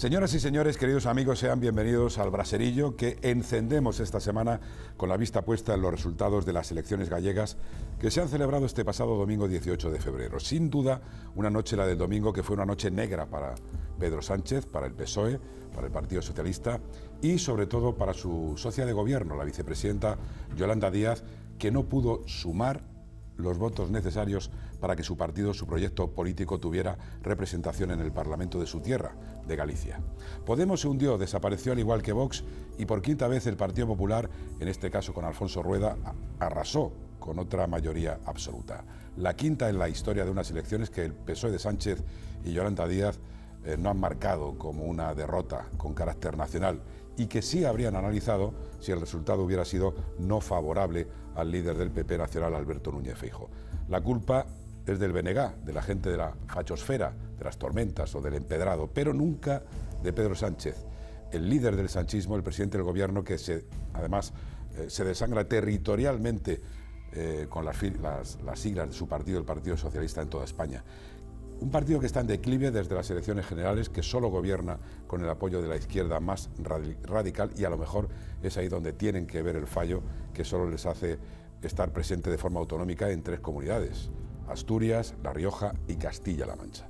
Señoras y señores, queridos amigos, sean bienvenidos al Braserillo que encendemos esta semana con la vista puesta en los resultados de las elecciones gallegas que se han celebrado este pasado domingo 18 de febrero. Sin duda, una noche, la del domingo, que fue una noche negra para Pedro Sánchez, para el PSOE, para el Partido Socialista y sobre todo para su socia de gobierno, la vicepresidenta Yolanda Díaz, que no pudo sumar los votos necesarios para que su partido, su proyecto político tuviera representación en el Parlamento de su tierra, de Galicia. Podemos se hundió, desapareció al igual que Vox y por quinta vez el Partido Popular, en este caso con Alfonso Rueda, arrasó con otra mayoría absoluta. La quinta en la historia de unas elecciones que el PSOE de Sánchez y Yolanda Díaz eh, no han marcado como una derrota con carácter nacional y que sí habrían analizado si el resultado hubiera sido no favorable al líder del PP nacional Alberto Núñez Feijo. La culpa es del BNG, de la gente de la fachosfera, de las tormentas o del empedrado, pero nunca de Pedro Sánchez, el líder del sanchismo, el presidente del gobierno que además eh, se desangra territorialmente eh, con las, las siglas de su partido, el Partido Socialista en toda España. Un partido que está en declive desde las elecciones generales, que solo gobierna con el apoyo de la izquierda más radical y a lo mejor es ahí donde tienen que ver el fallo que solo les hace estar presente de forma autonómica en tres comunidades. Asturias, La Rioja y Castilla-La Mancha.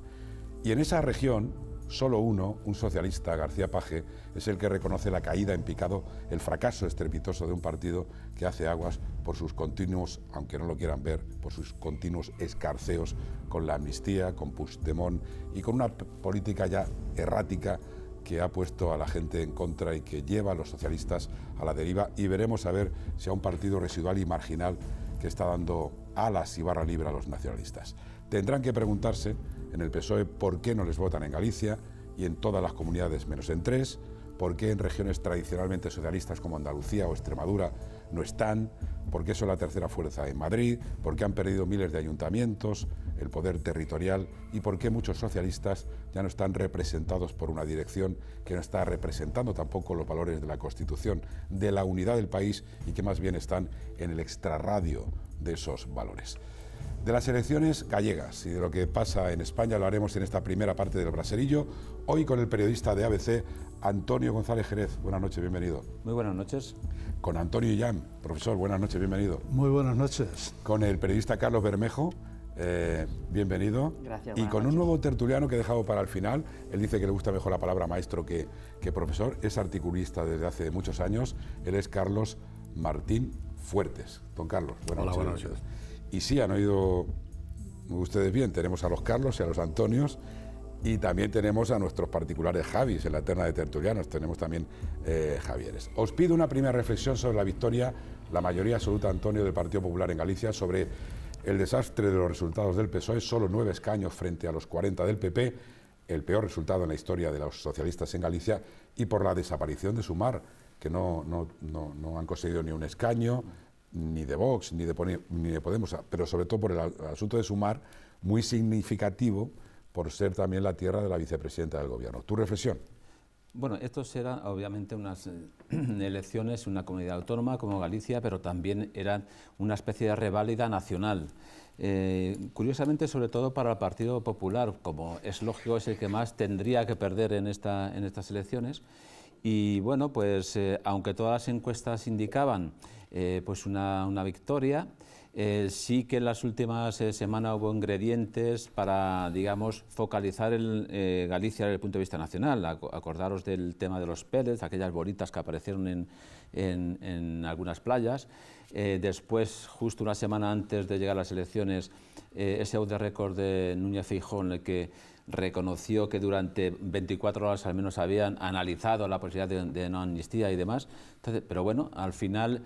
Y en esa región, solo uno, un socialista, García Paje, es el que reconoce la caída en picado, el fracaso estrepitoso de un partido que hace aguas por sus continuos, aunque no lo quieran ver, por sus continuos escarceos con la amnistía, con Puigdemont y con una política ya errática que ha puesto a la gente en contra y que lleva a los socialistas a la deriva y veremos a ver si a un partido residual y marginal que está dando alas y barra libre a los nacionalistas. Tendrán que preguntarse en el PSOE por qué no les votan en Galicia y en todas las comunidades menos en tres, por qué en regiones tradicionalmente socialistas como Andalucía o Extremadura no están, porque son la tercera fuerza en Madrid, porque han perdido miles de ayuntamientos, el poder territorial y porque muchos socialistas ya no están representados por una dirección que no está representando tampoco los valores de la Constitución, de la unidad del país y que más bien están en el extrarradio de esos valores. De las elecciones gallegas y de lo que pasa en España lo haremos en esta primera parte del Braserillo, hoy con el periodista de ABC, Antonio González Jerez. Buenas noches, bienvenido. Muy buenas noches. Con Antonio Yam, profesor, buenas noches, bienvenido. Muy buenas noches. Con el periodista Carlos Bermejo. Eh, bienvenido. Gracias. Y con un nuevo tertuliano que he dejado para el final. Él dice que le gusta mejor la palabra maestro que, profesor. Es articulista desde hace muchos años. Él es Carlos Martín Fuertes. Don Carlos, Buenas noches. Y sí, han oído ustedes bien, tenemos a los Carlos y a los Antonios. Y también tenemos a nuestros particulares Javis en la terna de tertulianos, tenemos también eh, Javieres. Os pido una primera reflexión sobre la victoria, la mayoría absoluta, Antonio, del Partido Popular en Galicia, sobre el desastre de los resultados del PSOE, solo nueve escaños frente a los 40 del PP, el peor resultado en la historia de los socialistas en Galicia, y por la desaparición de Sumar, que no, no han conseguido ni un escaño, ni de Vox, ni de, Podemos, pero sobre todo por el asunto de Sumar, muy significativo por ser también la tierra de la vicepresidenta del Gobierno. ¿Tu reflexión? Bueno, esto será obviamente unas eh, elecciones, una comunidad autónoma como Galicia, pero también eran una especie de reválida nacional. Eh, curiosamente, sobre todo para el Partido Popular, como es lógico, es el que más tendría que perder en, esta, en estas elecciones. Y bueno, pues eh, aunque todas las encuestas indicaban eh, pues una, victoria. Eh, sí que en las últimas eh, semanas hubo ingredientes para, digamos, focalizar el, Galicia desde el punto de vista nacional. acordaros del tema de los pérez aquellas bolitas que aparecieron en, algunas playas. después, justo una semana antes de llegar a las elecciones, ese audio de récord de Núñez Fijón... el que reconoció que durante 24 horas al menos habían analizado la posibilidad de, no amnistía y demás. pero bueno, al final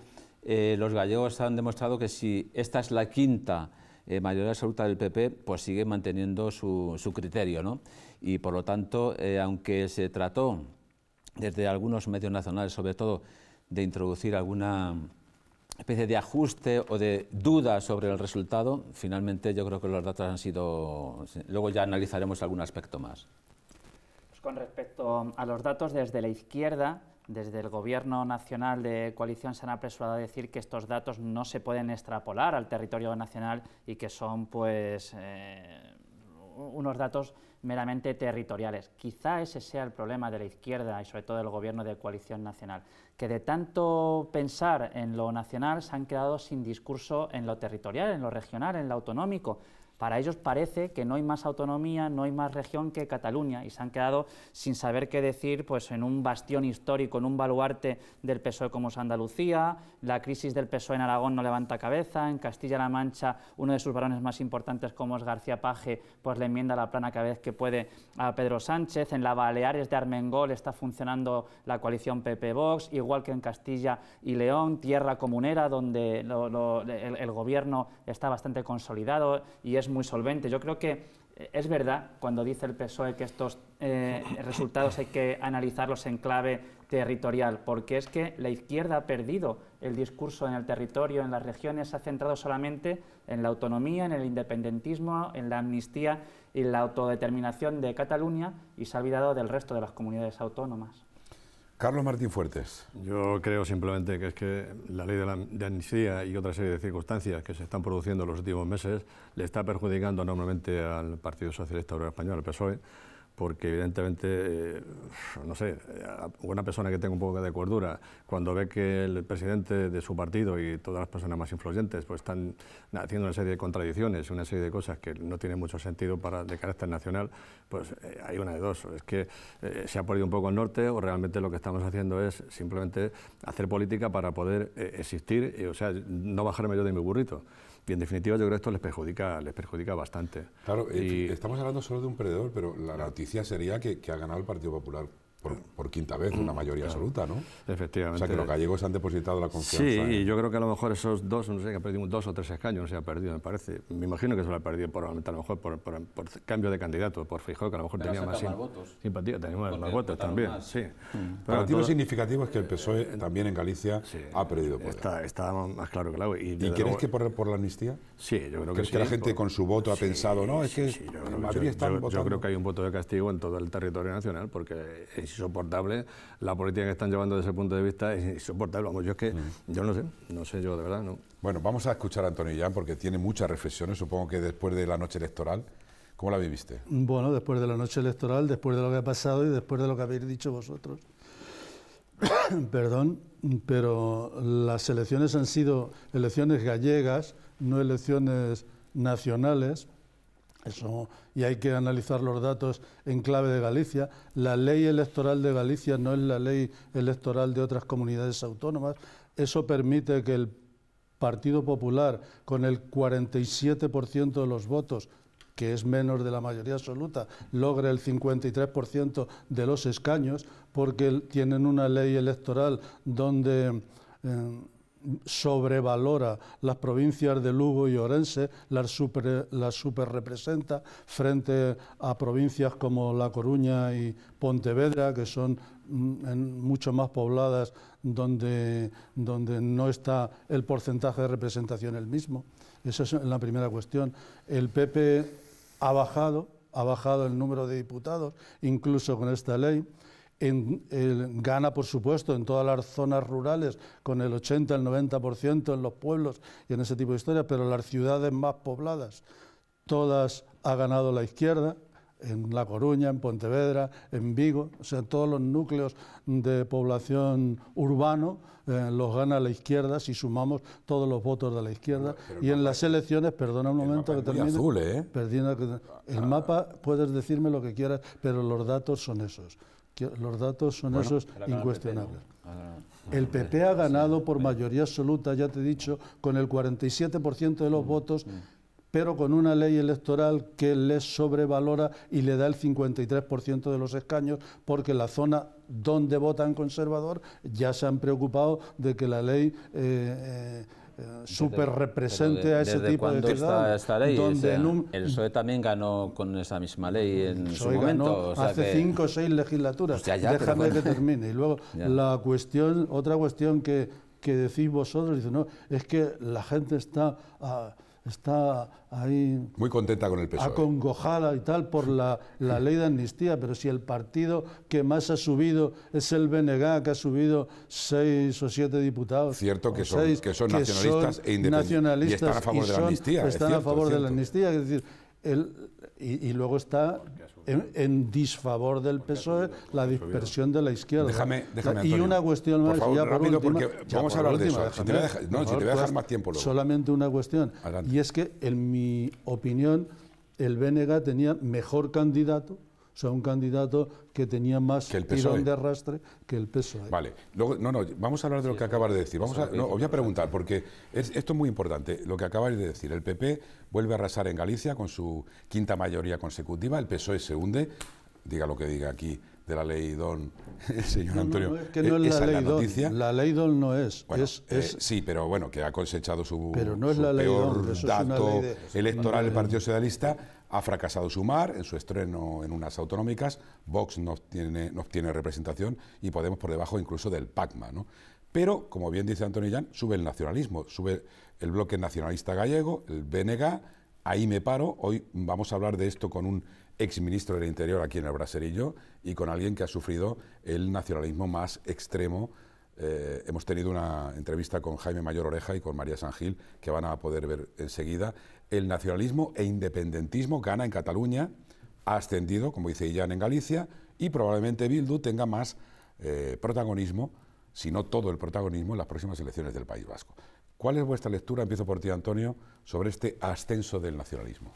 eh, los gallegos han demostrado que si esta es la quinta eh, mayoría absoluta del PP, pues sigue manteniendo su, criterio. ¿no? Y por lo tanto, eh, aunque se trató desde algunos medios nacionales, sobre todo, de introducir alguna especie de ajuste o de duda sobre el resultado, finalmente yo creo que los datos han sido... Luego ya analizaremos algún aspecto más. Pues con respecto a los datos, desde la izquierda desde el Gobierno Nacional de Coalición se han apresurado a decir que estos datos no se pueden extrapolar al territorio nacional y que son pues, eh, unos datos meramente territoriales. Quizá ese sea el problema de la izquierda y sobre todo del Gobierno de Coalición Nacional, que de tanto pensar en lo nacional se han quedado sin discurso en lo territorial, en lo regional, en lo autonómico. Para ellos parece que no hay más autonomía, no hay más región que Cataluña y se han quedado sin saber qué decir pues, en un bastión histórico, en un baluarte del PSOE como es Andalucía, la crisis del PSOE en Aragón no levanta cabeza, en Castilla-La Mancha uno de sus varones más importantes como es García Paje pues le enmienda la plana cada vez que puede a Pedro Sánchez, en la Baleares de Armengol está funcionando la coalición PP-Vox, igual que en Castilla y León, tierra comunera donde el, gobierno está bastante consolidado y es es muy solvente. Yo creo que eh, es verdad cuando dice el PSOE que estos eh, resultados hay que analizarlos en clave territorial, porque es que la izquierda ha perdido el discurso en el territorio, en las regiones, se ha centrado solamente en la autonomía, en el independentismo, en la amnistía y la autodeterminación de Cataluña y se ha olvidado del resto de las comunidades autónomas. Carlos Martín Fuertes. Yo creo simplemente que es que la ley de, la, amnistía y otra serie de circunstancias que se están produciendo en los últimos meses le está perjudicando enormemente al Partido Socialista Obrero Español, al PSOE, porque evidentemente, eh, no sé, una persona que tenga un poco de cordura, cuando ve que el presidente de su partido y todas las personas más influyentes pues están haciendo una serie de contradicciones, una serie de cosas que no tienen mucho sentido para, de carácter nacional, pues eh, hay una de dos, es que eh, se ha perdido un poco el norte o realmente lo que estamos haciendo es simplemente hacer política para poder existir, y, o sea, no bajarme yo de mi burrito. Y en definitiva yo creo que esto les perjudica, les perjudica bastante. Claro, eh, estamos hablando solo de un perdedor, pero la noticia sería que ha ganado el Partido Popular eh, por, quinta vez, una mm, mayoría absoluta, ¿no? Efectivamente. O sea, que los gallegos han depositado la confianza. Sí, y yo creo que a lo mejor esos dos, no sé, que ha perdido dos o tres escaños, no se ha perdido, me parece. Me imagino que se lo ha perdido por, a lo mejor por, cambio de candidato, por fijo que a lo mejor tenía más, votos. simpatía, tenía más, votos también, sí. Mm. Pero lo significativo es que el PSOE eh, también en Galicia ha perdido Está, más claro que el agua. ¿Y, ¿Y que por, la amnistía? Sí, yo creo que ¿Crees que la gente con su voto ha pensado, no, es que Yo creo que hay un voto de castigo en todo el territorio nacional, porque insoportable. La política que están llevando desde ese punto de vista es insoportable. Vamos, yo es que, mm. yo no sé, no sé yo, de verdad, no. Bueno, vamos a escuchar a Antonio porque tiene muchas reflexiones, supongo que después de la noche electoral. ¿Cómo la viviste? Bueno, después de la noche electoral, después de lo que ha pasado y después de lo que habéis dicho vosotros. Perdón, pero las elecciones han sido elecciones gallegas, no elecciones nacionales eso, y hay que analizar los datos en clave de Galicia. La ley electoral de Galicia no es la ley electoral de otras comunidades autónomas. Eso permite que el Partido Popular, con el 47% de los votos, que es menos de la mayoría absoluta, logre el 53% de los escaños, porque tienen una ley electoral donde eh, sobrevalora las provincias de Lugo y Orense, las, superrepresenta frente a provincias como La Coruña y Pontevedra, que son mm, mucho más pobladas donde, donde no está el porcentaje de representación el mismo. Esa es la primera cuestión. El PP ha bajado, ha bajado el número de diputados, incluso con esta ley gana, por supuesto, en todas las zonas rurales, con el 80, el 90% en los pueblos y en ese tipo de historias, pero las ciudades más pobladas, todas ha ganado la izquierda, en La Coruña, en Pontevedra, en Vigo, o sea, todos los núcleos de población urbano eh, los gana la izquierda si sumamos todos los votos de la izquierda. y en las elecciones, perdona un momento que termine. Azul, ¿eh? el ah. mapa puedes decirme lo que quieras, pero los datos son esos los datos son esos incuestionables. Ah, el PP ha ganado por mayoría absoluta, ya te he dicho, con el 47% de los mm, votos, mm. pero con una ley electoral que le sobrevalora y le da el 53% de los escaños, porque la zona donde votan conservador ya se han preocupado de que la ley... Eh, eh, súper represente a ese tipo de ciudadanos. el PSOE también ganó con esa misma ley en su momento. hace cinco o seis legislaturas. Pues Déjame que termine. Y luego la cuestión, otra cuestión que, que decís vosotros, dice, no, es que la gente está... Ah, está ahí... Muy contenta con el PSOE. Acongojada y tal por la, ley de amnistía, pero si el partido que más ha subido es el BNG, que ha subido seis o siete diputados. Cierto que, son, que son nacionalistas e independientes. y están a favor de la amnistía. Están a favor de la amnistía, es decir, y, y, luego está en, disfavor del PSOE e la dispersión de la izquierda. Déjame, déjame, Y una cuestión más. Por porque vamos a hablar de eso. si te voy a dejar, voy a dejar más tiempo luego. Solamente una cuestión. Y es que, en mi opinión, el BNG tenía mejor candidato o sea, un candidato que tenía más tirón de arrastre que el PSOE. Vale. Luego, no, no, vamos a hablar de lo que acabas de decir. Vamos os voy a preguntar, porque esto es muy importante, lo que acabas de decir. El PP vuelve a arrasar en Galicia con su quinta mayoría consecutiva, el PSOE se hunde, diga lo que diga aquí de la ley DON, señor Antonio. es que no e, la ley la DON. La ley DON no es. Eh, es, sí, pero bueno, que ha cosechado su, pero no peor dato electoral del Partido Socialista ha fracasado Sumar en su estreno en unas autonómicas, Vox no obtiene, representación y Podemos por debajo incluso del PACMA. Pero, como bien dice Antonio Llán, sube el nacionalismo, sube el bloque nacionalista gallego, el BNG, ahí me paro. Hoy vamos a hablar de esto con un exministro del Interior aquí en el Braserillo y con alguien que ha sufrido el nacionalismo más extremo. Eh, hemos tenido una entrevista con Jaime Mayor Oreja y con María San Gil, que van a poder ver enseguida el nacionalismo e independentismo gana en Cataluña, ha ascendido, como dice Illán, en Galicia, y probablemente Bildu tenga más eh, protagonismo, si no todo el protagonismo, en las próximas elecciones del País Vasco. ¿Cuál es vuestra lectura, empiezo por ti, Antonio, sobre este ascenso del nacionalismo?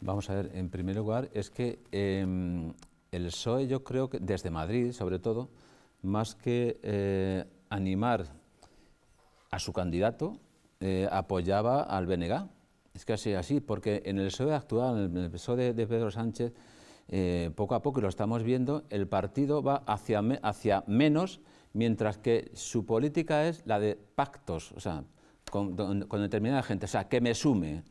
Vamos a ver, en primer lugar, es que em, el PSOE, yo creo que desde Madrid, sobre todo, más que eh, animar a su candidato, eh, apoyaba al BNG, es casi así, porque en el PSOE actual, en el PSOE de, Pedro Sánchez, eh, poco a poco, y lo estamos viendo, el partido va hacia, hacia menos, mientras que su política es la de pactos, o sea, con, determinada gente, o sea, que me sume,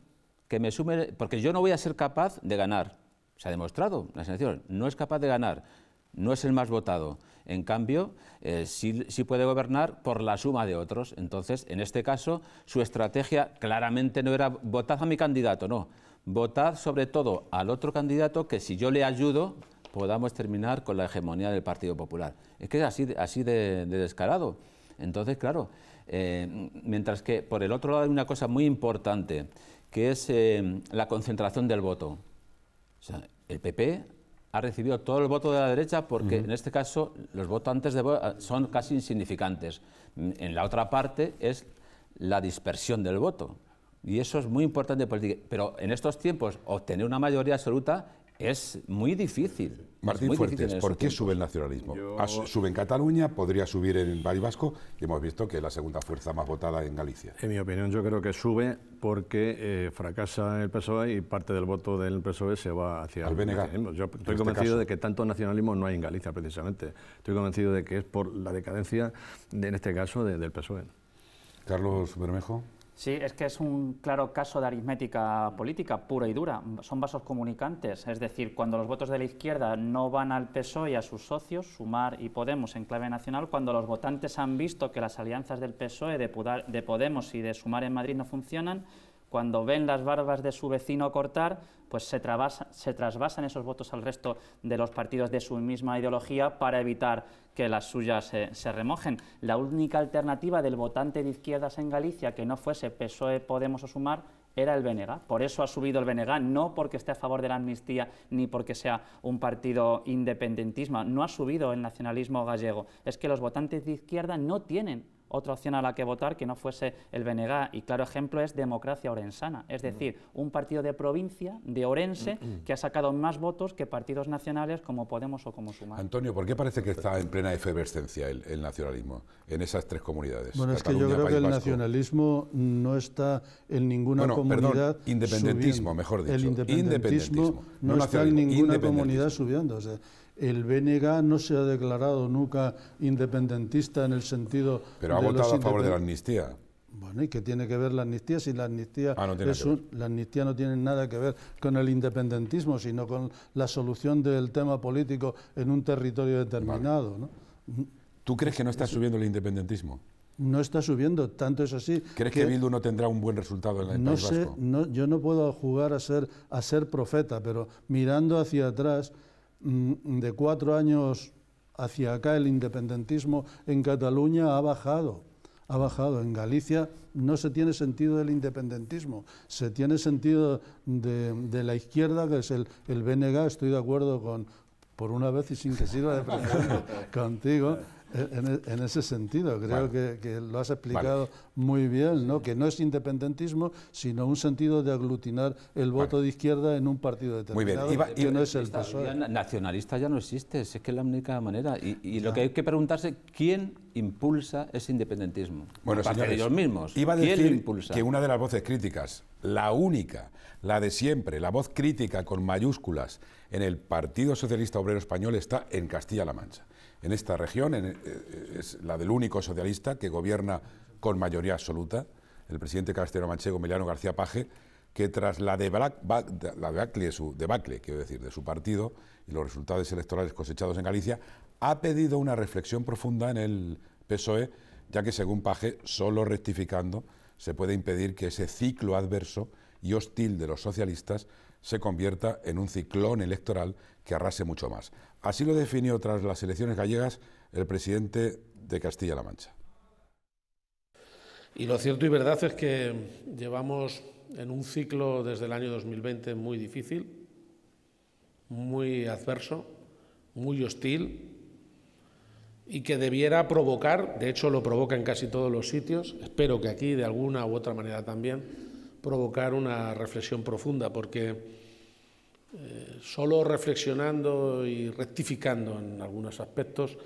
que me sume, porque yo no voy a ser capaz de ganar. Se ha demostrado, la selección no es capaz de ganar, no es el más votado. En cambio, eh, sí, puede gobernar por la suma de otros. Entonces, en este caso, su estrategia claramente no era votad a mi candidato, no. Votad sobre todo al otro candidato que si yo le ayudo podamos terminar con la hegemonía del Partido Popular. Es que es así, de, descarado. Entonces, claro, eh, mientras que por el otro lado hay una cosa muy importante, que es eh, la concentración del voto. O sea, el PP ha recibido todo el voto de la derecha porque en este caso los votantes de eh, son casi insignificantes. Mm, en la otra parte es la dispersión del voto. Y eso es muy importante Pero en estos tiempos obtener una mayoría absoluta es muy difícil. Martín Fuertes, ¿por qué sube el nacionalismo? Ah, sube en Cataluña, podría subir en Baribasco, Vasco y hemos visto que es la segunda fuerza más votada en Galicia. En mi opinión, yo creo que sube porque eh, fracasa el PSOE y parte del voto del PSOE se va hacia el BNG. Yo estoy este convencido de que tanto nacionalismo no hay en Galicia, precisamente. Estoy convencido de que es por la decadencia, en este caso, del PSOE. Carlos Bermejo. Sí, es que es un claro caso de aritmética política pura y dura. Son vasos comunicantes, es decir, cuando los votos de la izquierda no van al PSOE y a sus socios, Sumar y Podemos en clave nacional, cuando los votantes han visto que las alianzas del PSOE, de, Podemos y de Sumar en Madrid no funcionan, cuando ven las barbas de su vecino cortar, pues se, trasvasan esos votos al resto de los partidos de su misma ideología para evitar que las suyas se, remojen. La única alternativa del votante de izquierdas en Galicia que no fuese PSOE, Podemos o Sumar era el Benega. Por eso ha subido el Benega, no porque esté a favor de la amnistía ni porque sea un partido independentista. No ha subido el nacionalismo gallego. Es que los votantes de izquierda no tienen otra opción a la que votar que no fuese el BNG. Y claro ejemplo es Democracia Orensana, es decir, un partido de provincia, de Orense, que ha sacado más votos que partidos nacionales como Podemos o como Sumar. Antonio, ¿por qué parece que está en plena efervescencia el, nacionalismo en esas tres comunidades? Bueno, es que yo creo que el nacionalismo no está en ninguna comunidad. independentismo, mejor dicho. El independentismo, no, está en ninguna comunidad subiendo el BNG no se ha declarado nunca independentista en el sentido... Pero ha votado a favor de la amnistía. Bueno, ¿y qué tiene que ver la amnistía si la amnistía, ah, no es la amnistía no tiene nada que ver con el independentismo, sino con la solución del tema político en un territorio determinado? ¿Tú crees que no está subiendo el independentismo? No está subiendo, tanto es así. ¿Crees que, Bildu no tendrá un buen resultado en el no sé, yo no puedo jugar a ser, a ser profeta, pero mirando hacia atrás, Mm, de cuatro años hacia acá el independentismo en Cataluña ha bajado, ha bajado. En Galicia no se tiene sentido del independentismo, se tiene sentido de, la izquierda, que es el, el BNG, estoy de acuerdo con, por una vez y sin que sirva de contigo, e, en, ese sentido, creo que, lo has explicado muy bien, ¿no? que no es independentismo, sino un sentido de aglutinar el voto de izquierda en un partido determinado, muy bien. y no es el PSOE. Nacionalista ya no existe, es que es la única manera. Y, lo que hay que preguntarse, ¿quién impulsa ese independentismo? Bueno, señores, ellos mismos, ¿quién impulsa? que una de las voces críticas, la única, la de siempre, la voz crítica con mayúsculas en el Partido Socialista Obrero Español está en Castilla-La Mancha en esta región, eh, eh, es la del único socialista que gobierna con mayoría absoluta, el presidente Castellano Manchego, Emiliano García Paje, que tras la, debacle, quiero decir, de su partido y los resultados electorales cosechados en Galicia, ha pedido una reflexión profunda en el PSOE, ya que según Paje, solo rectificando se puede impedir que ese ciclo adverso y hostil de los socialistas se convierta en un ciclón electoral que arrase mucho más. Así lo definió tras las elecciones gallegas el presidente de Castilla-La Mancha. Y lo cierto y verdad es que llevamos en un ciclo desde el año 2020 muy difícil, muy adverso, muy hostil y que debiera provocar, de hecho lo provoca en casi todos los sitios, espero que aquí de alguna u otra manera también, provocar una reflexión profunda, porque eh, solo reflexionando y rectificando en algunos aspectos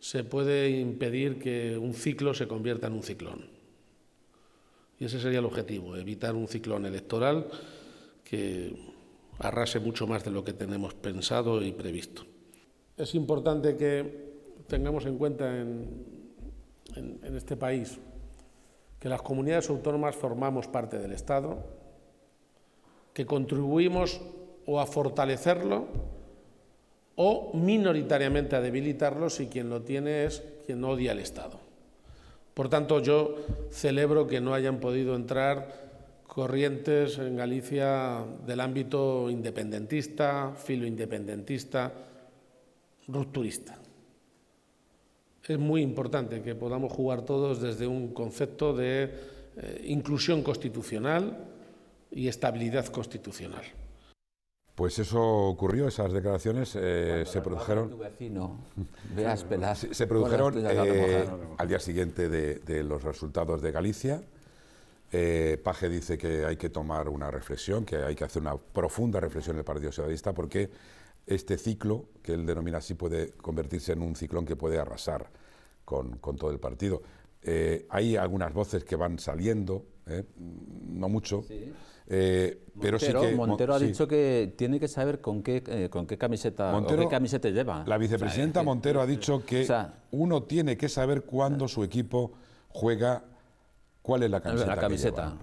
se puede impedir que un ciclo se convierta en un ciclón. Y ese sería el objetivo, evitar un ciclón electoral que arrase mucho más de lo que tenemos pensado y previsto. Es importante que tengamos en cuenta en, en este país que las comunidades autónomas formamos parte del Estado, que contribuimos o a fortalecerlo o minoritariamente a debilitarlo si quien lo tiene es quien odia al Estado. Por tanto, yo celebro que no hayan podido entrar corrientes en Galicia del ámbito independentista, filoindependentista, rupturista. Es muy importante que podamos jugar todos desde un concepto de eh, inclusión constitucional y estabilidad constitucional. Pues eso ocurrió, esas declaraciones eh, se produjeron. se, produjeron eh, al día siguiente de, los resultados de Galicia. Eh, Paje dice que hay que tomar una reflexión, que hay que hacer una profunda reflexión en el Partido Socialista, porque este ciclo, que él denomina así, puede convertirse en un ciclón que puede arrasar con todo el partido. Eh, hay algunas voces que van saliendo, eh, no mucho. Eh, pero sí que, Montero ha dicho que tiene que saber con qué, con qué camiseta Montero, qué camiseta lleva. La vicepresidenta Montero ha dicho que uno tiene que saber cuándo su equipo juega, cuál es la camiseta. La camiseta.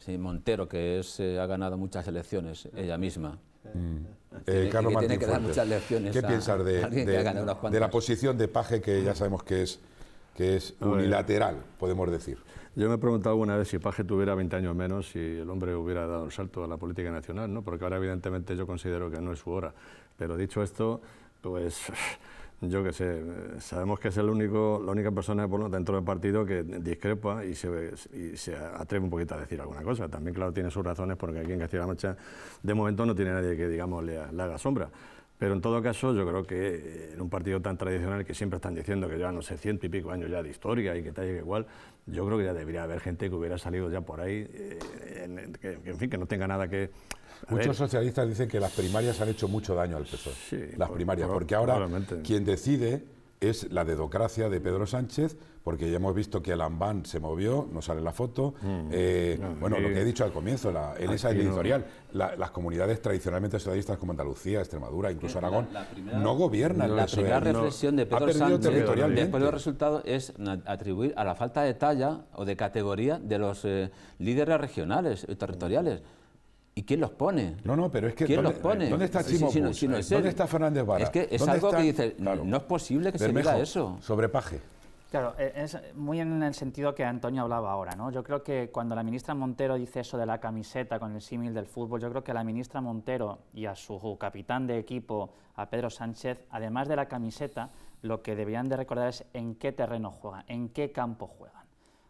sí, Montero, que ha ganado muchas elecciones ella misma. Mm. Carlos que, dar muchas ¿Qué piensas de, de la posición de Paje, que ya sabemos que es que es unilateral, podemos decir. Yo me he preguntado alguna vez si Paje tuviera 20 años menos, si el hombre hubiera dado el salto a la política nacional, ¿no? porque ahora evidentemente yo considero que no es su hora. Pero dicho esto, pues yo qué sé, sabemos que es el único, la única persona dentro del partido que discrepa y se, y se atreve un poquito a decir alguna cosa. También, claro, tiene sus razones porque aquí en Castilla-La Mancha de momento no tiene nadie que, digamos, le, le haga sombra. Pero en todo caso, yo creo que eh, en un partido tan tradicional que siempre están diciendo que llevan, no sé, ciento y pico años ya de historia y que tal y que igual, yo creo que ya debería haber gente que hubiera salido ya por ahí, eh, en, que, en fin, que no tenga nada que... Muchos socialistas dicen que las primarias han hecho mucho daño al PSOE. Sí, las primarias, porque ahora quien decide es la dedocracia de Pedro Sánchez porque ya hemos visto que el Amban se movió, no sale la foto. Mm. Eh, ah, bueno, lo que he dicho al comienzo, la, en ah, esa editorial, las comunidades tradicionalmente socialistas como Andalucía, Extremadura, incluso Aragón, no gobiernan. La primera reflexión de Pedro Sánchez después del resultado es atribuir a la falta de talla o de categoría de los eh, líderes regionales y eh, territoriales. ¿Y quién los pone? No, no, pero es que. ¿Quién los pone? ¿Dónde está Chimo es ¿Dónde está Fernández Vara? Es que es algo que dice. No es posible que se diga eso. Sobrepaje. Claro, e, es muy en el sentido que Antonio hablaba ahora, ¿no? Yo creo que cuando la ministra Montero dice eso de la camiseta con el símil del fútbol, yo creo que la ministra Montero y a su capitán de equipo, a Pedro Sánchez, además de la camiseta, lo que deberían de recordar es en qué terreno juegan, en qué campo juegan.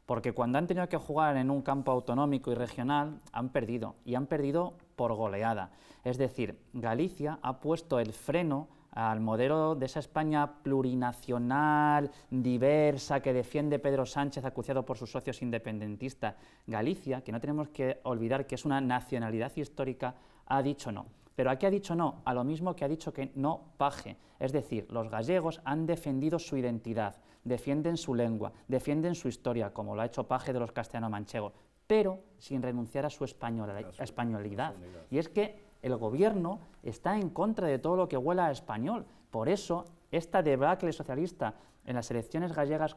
Porque cuando han tenido que jugar en un campo autonómico y regional, han perdido, y han perdido por goleada. Es decir, Galicia ha puesto el freno al modelo de esa España plurinacional, diversa, que defiende Pedro Sánchez, acuciado por sus socios independentistas, Galicia, que no tenemos que olvidar que es una nacionalidad histórica, ha dicho no. Pero aquí ha dicho no, a lo mismo que ha dicho que no paje. Es decir, los gallegos han defendido su identidad, defienden su lengua, defienden su historia, como lo ha hecho paje de los castellano-manchegos, pero sin renunciar a su españolidad. Y es que el gobierno está en contra de todo lo que huela a español. Por eso, esta debacle socialista en las elecciones gallegas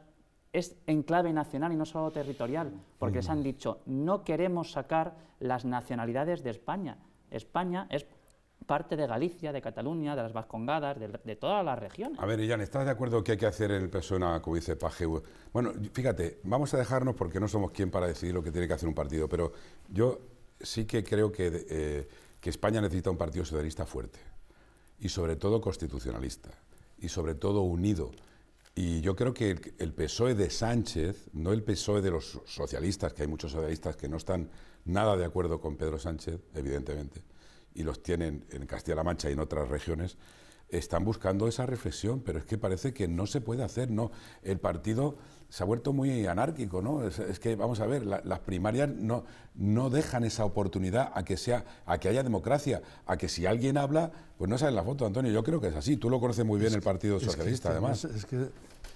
es en clave nacional y no solo territorial, porque les han dicho, no queremos sacar las nacionalidades de España. España es parte de Galicia, de Cataluña, de las Vascongadas, de, todas las regiones. A ver, Ian, ¿estás de acuerdo qué hay que hacer el persona, como dice Paje? Bueno, fíjate, vamos a dejarnos porque no somos quien para decidir lo que tiene que hacer un partido, pero yo sí que creo que... Eh, que España necesita un partido socialista fuerte y sobre todo constitucionalista y sobre todo unido. Y yo creo que el, PSOE de Sánchez, no el PSOE de los socialistas, que hay muchos socialistas que no están nada de acuerdo con Pedro Sánchez, evidentemente, y los tienen en Castilla-La Mancha y en otras regiones, están buscando esa reflexión, pero es que parece que no se puede hacer, no. El partido se ha vuelto muy anárquico, ¿no? Es, que, vamos a ver, las primarias no, no dejan esa oportunidad a que, sea, a que haya democracia, a que si alguien habla, pues no sale la foto, Antonio. Yo creo que es así. Tú lo conoces muy bien el Partido Socialista, además. Es que,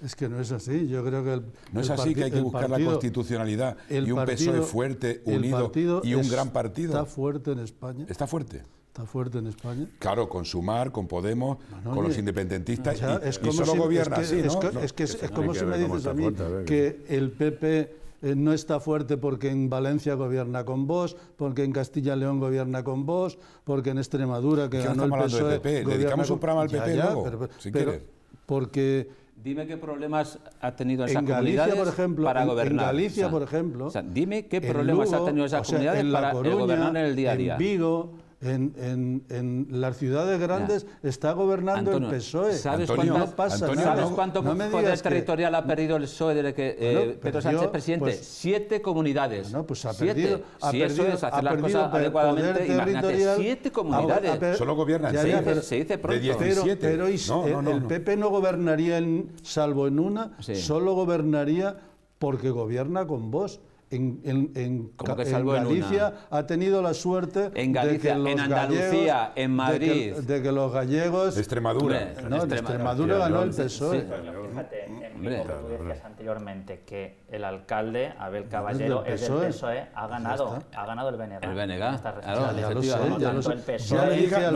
es que no es así. Yo creo que No es así que hay que buscar la constitucionalidad y un peso PSOE fuerte, unido y un gran partido. Está fuerte en España. Está fuerte fuerte en España. Claro, con Sumar, con Podemos, con los independentistas. es y, como solo si, gobierna así, ¿no? Es, que, es, como si me dices a mí que el PP eh, no está fuerte porque en Valencia gobierna con vos, porque en Castilla y León gobierna con vos, porque en Extremadura, que ganó el PSOE... PP. dedicamos un programa al PP pero, porque... Dime qué problemas ha tenido esas en Galicia, por ejemplo, para en, gobernar. En Galicia, por ejemplo. O sea, dime qué problemas ha tenido esa comunidad para Coruña, gobernar en el día a día. En Vigo, en, en, en las ciudades grandes está gobernando el PSOE. ¿Sabes, Antonio, Antonio, ¿sabes cuánto poder territorial ha perdido el PSOE desde que eh, Pedro Sánchez presidente? Pues siete comunidades. No, pues ha siete. perdido. Ha si perdido, eso es hacer las cosas adecuadamente, imagínate, siete comunidades. Solo gobiernan siete. se, dice, pronto. De 17. Pero, pero el PP no gobernaría, salvo en una, solo gobernaría porque gobierna con vos en, en, en, en Galicia ha tenido la suerte en Galicia, en Andalucía, en Madrid, de que, de que, los gallegos Extremadura, no, Extremadura, ganó el PSOE. fíjate, en tú decías anteriormente que el alcalde Abel Caballero es del PSOE, e, ha ganado, ha ganado el BNG. El BNG, claro, ya lo ya lo e. dije al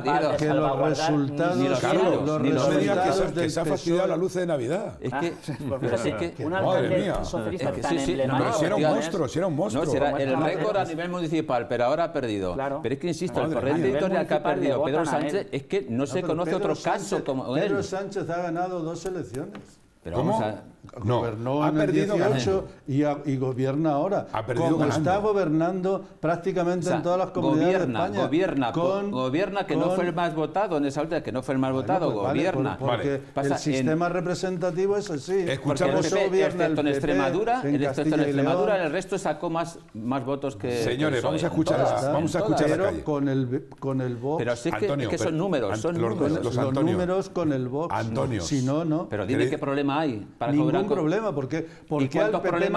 principio que los resultados, Carlos, que se ha fastidiado la e. luz de Navidad. Es que, ah, pues, una alcalde socialista tan emblemático pero si era un monstruo, si era un monstruo. No, si era el ah, récord a nivel municipal, pero ahora ha perdido. Pero es que, insisto, el corriente editorial que ha perdido Pedro Sánchez es que no, ah, se conoce otro caso como Pedro Sánchez ha ganado dos elecciones. ¿Cómo? No, gobernó ha perdido 18 y, gobierna ahora. Ha perdido como está gobernando prácticamente en todas las comunidades gobierna, de España. Gobierna, con, gobierna que no fue el más votado en esa última, que no fue el más votado, gobierna. porque el sistema representativo es así. Escuchamos este este este el en Extremadura, el, en Extremadura, el resto sacó más, más votos que Señores, vamos a escuchar, vamos a escuchar con el con el Vox. Pero que, son números, son los, números. con el Vox. Antonio. Si no, no. Pero dime qué problema hay para gobernar un problema, porque porque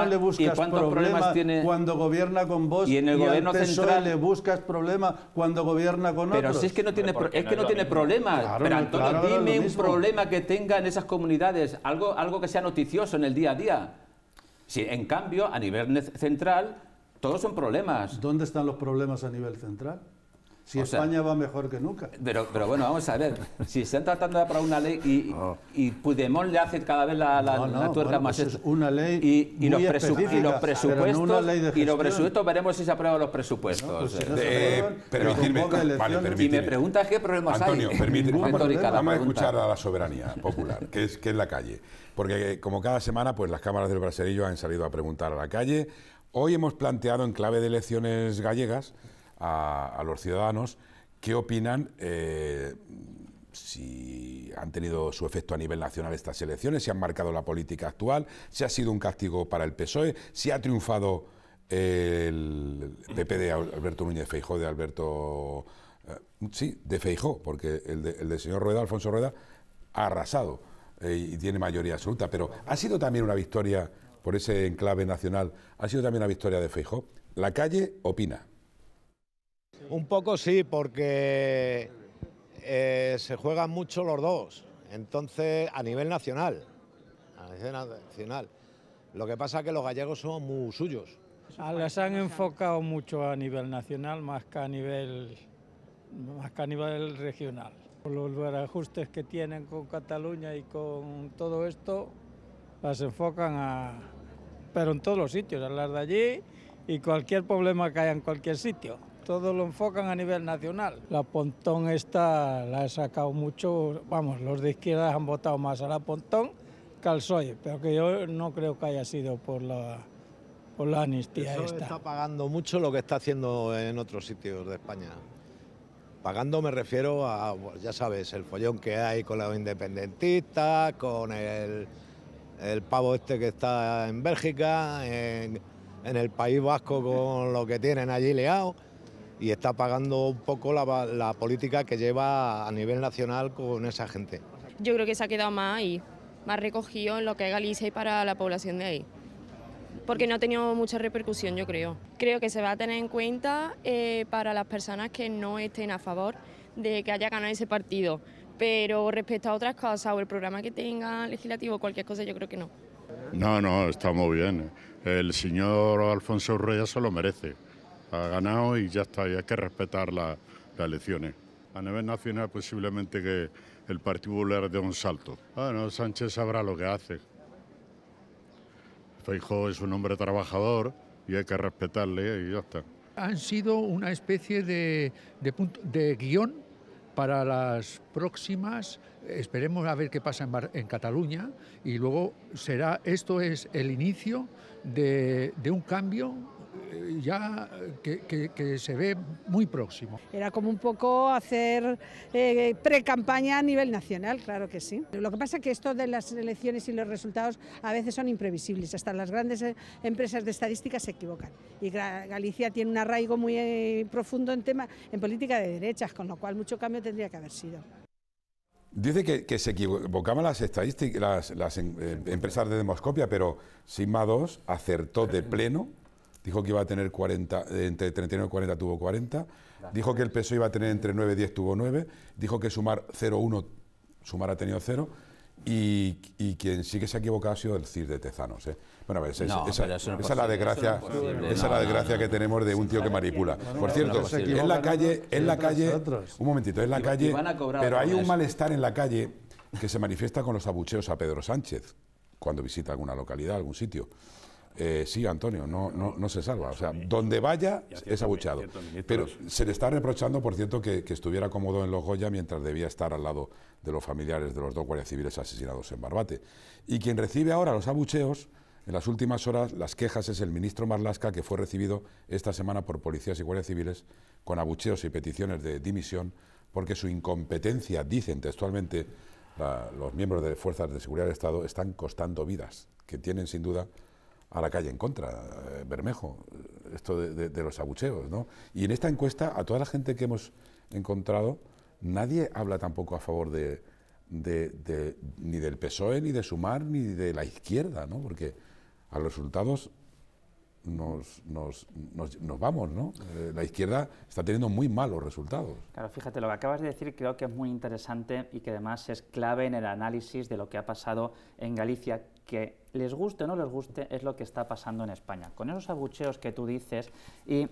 le buscas problemas tiene... cuando gobierna con vos y en el gobierno e central le buscas problemas cuando gobierna con otros. Pero si es que no tiene es que no, tiene problemas. pero Antonio, dime un problema que tenga en esas comunidades, algo algo que sea noticioso en el día a día. Si en cambio a nivel central todos son problemas. ¿Dónde están los problemas a nivel central? si España va mejor que nunca. Pero, pero bueno, vamos a ver, si están tratando de aprobar una ley y, Puigdemont le hace cada vez la, tuerca más... Pues una ley y, los presupuestos, y los presupuestos veremos si se aprueban los pues presupuestos. Eh, eh, y me preguntas qué problemas hay. Antonio, permíteme, vamos a escuchar a la soberanía popular, que es, que es la calle. Porque eh, como cada semana, pues las cámaras del braserillo han salido a preguntar a la calle. Hoy hemos planteado en clave de elecciones gallegas a, los ciudadanos qué opinan eh, si han tenido su efecto a nivel nacional estas elecciones, si han marcado la política actual, si ha sido un castigo para el PSOE, si ha triunfado el PP de Alberto Núñez eh, Feijó, de Alberto... sí, de Feijó, porque el, de, del señor Rueda, Alfonso Rueda, ha arrasado eh, y tiene mayoría absoluta, pero ha sido también una victoria por ese enclave nacional, ha sido también una victoria de Feijó. La calle opina. Un poco sí, porque eh, se juegan mucho los dos, entonces a nivel nacional, nacional. Lo que pasa es que los gallegos son muy suyos. Ah, las han enfocado mucho a nivel nacional más que a nivel, más que a nivel regional. Los ajustes que tienen con Cataluña y con todo esto, las enfocan a, pero en todos los sitios, a las de allí y cualquier problema que haya en cualquier sitio todo lo enfocan a nivel nacional. La Pontón esta la ha sacado mucho, vamos, los de izquierdas han votado más a la Pontón que al PSOE, pero que yo no creo que haya sido por la, por la amnistía esta. está pagando mucho lo que está haciendo en otros sitios de España. Pagando me refiero a, ya sabes, el follón que hay con los independentistas, con el, el pavo este que está en Bélgica, en, en el País Vasco con lo que tienen allí leado y está pagando un poco la, política que lleva a nivel nacional con esa gente. Yo creo que se ha quedado más ahí, más recogido en lo que es Galicia y para la población de ahí porque no ha tenido mucha repercusión, yo creo. Creo que se va a tener en cuenta eh, para las personas que no estén a favor de que haya ganado ese partido, pero respecto a otras cosas o el programa que tenga legislativo, cualquier cosa, yo creo que no. No, no, está muy bien. El señor Alfonso Rueda se lo merece ha ganado y ya está, y hay que respetar las elecciones. A nivel nacional posiblemente que el Partido Popular dé un salto. Bueno, Sánchez sabrá lo que hace. Feijóo es un hombre trabajador y hay que respetarle y ya está. Han sido una especie de, de, de guión para las próximas, esperemos a ver qué pasa en, en, Cataluña y luego será, esto es el inicio de, de un cambio ya que, se ve muy próximo. Era como un poco hacer eh, pre-campaña a nivel nacional, claro que sí. Lo que pasa es que esto de las elecciones y los resultados a veces son imprevisibles, hasta las grandes eh, empresas de estadística se equivocan. Y Galicia tiene un arraigo muy eh, profundo en tema en política de derechas, con lo cual mucho cambio tendría que haber sido. Dice que, se equivocaban las estadísticas, las, empresas de demoscopia, pero Sigma 2 acertó de pleno dijo que iba a tener 40, eh, entre 39 y 40 tuvo 40, dijo que el peso e iba a tener entre 9 y 10 tuvo 9, dijo que sumar 0-1, sumar ha tenido 0, y, quien sí que se ha equivocado ha sido el CIR de Tezanos. ¿eh? Bueno, pues a ver, esa, es la desgracia, esa es la desgracia que tenemos de un tío que manipula. Por cierto, en la calle, en la calle, un momentito, en la calle, pero hay un malestar en la calle que se manifiesta con los abucheos a Pedro Sánchez cuando visita alguna localidad, algún sitio. Eh, sí, Antonio, no, no, se salva. O sea, donde vaya es abuchado. Pero se le está reprochando, por cierto, que, estuviera cómodo en los Goya mientras debía estar al lado de los familiares de los dos guardias civiles asesinados en Barbate. Y quien recibe ahora los abucheos, en las últimas horas, las quejas es el ministro Marlasca, que fue recibido esta semana por policías y guardias civiles con abucheos y peticiones de dimisión porque su incompetencia, dicen textualmente los miembros de fuerzas de seguridad del Estado, están costando vidas, que tienen sin duda a la calle en contra, eh, Bermejo, esto de, los abucheos, ¿no? Y en esta encuesta, a toda la gente que hemos encontrado, nadie habla tampoco a favor de, de ni del PSOE, ni de Sumar, ni de la izquierda, ¿no? Porque a los resultados nos, nos, nos, vamos, ¿no? Eh, la izquierda está teniendo muy malos resultados. Claro, fíjate, lo que acabas de decir creo que es muy interesante y que además es clave en el análisis de lo que ha pasado en Galicia, que les guste o no les guste, es lo que está pasando en España. Con esos abucheos que tú dices, y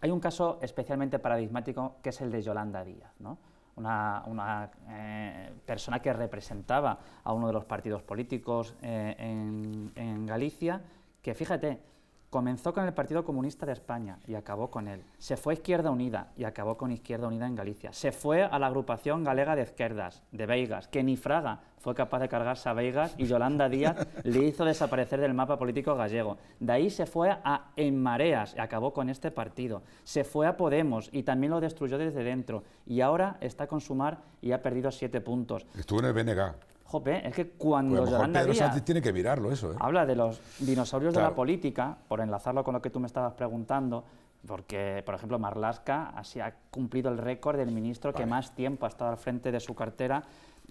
hay un caso especialmente paradigmático que es el de Yolanda Díaz, ¿no? una, una eh, persona que representaba a uno de los partidos políticos eh, en, en Galicia, que fíjate, Comenzó con el Partido Comunista de España y acabó con él. Se fue a Izquierda Unida y acabó con Izquierda Unida en Galicia. Se fue a la agrupación galega de izquierdas, de Veigas, que ni Fraga fue capaz de cargarse a Veigas y Yolanda Díaz le hizo desaparecer del mapa político gallego. De ahí se fue a En Mareas y acabó con este partido. Se fue a Podemos y también lo destruyó desde dentro. Y ahora está con Sumar y ha perdido siete puntos. Estuvo en el BNG es que cuando pues Pedro tiene que mirarlo eso, ¿eh? habla de los dinosaurios de la política, por enlazarlo con lo que tú me estabas preguntando, porque, por ejemplo, Marlaska así ha cumplido el récord del ministro que más tiempo ha estado al frente de su cartera.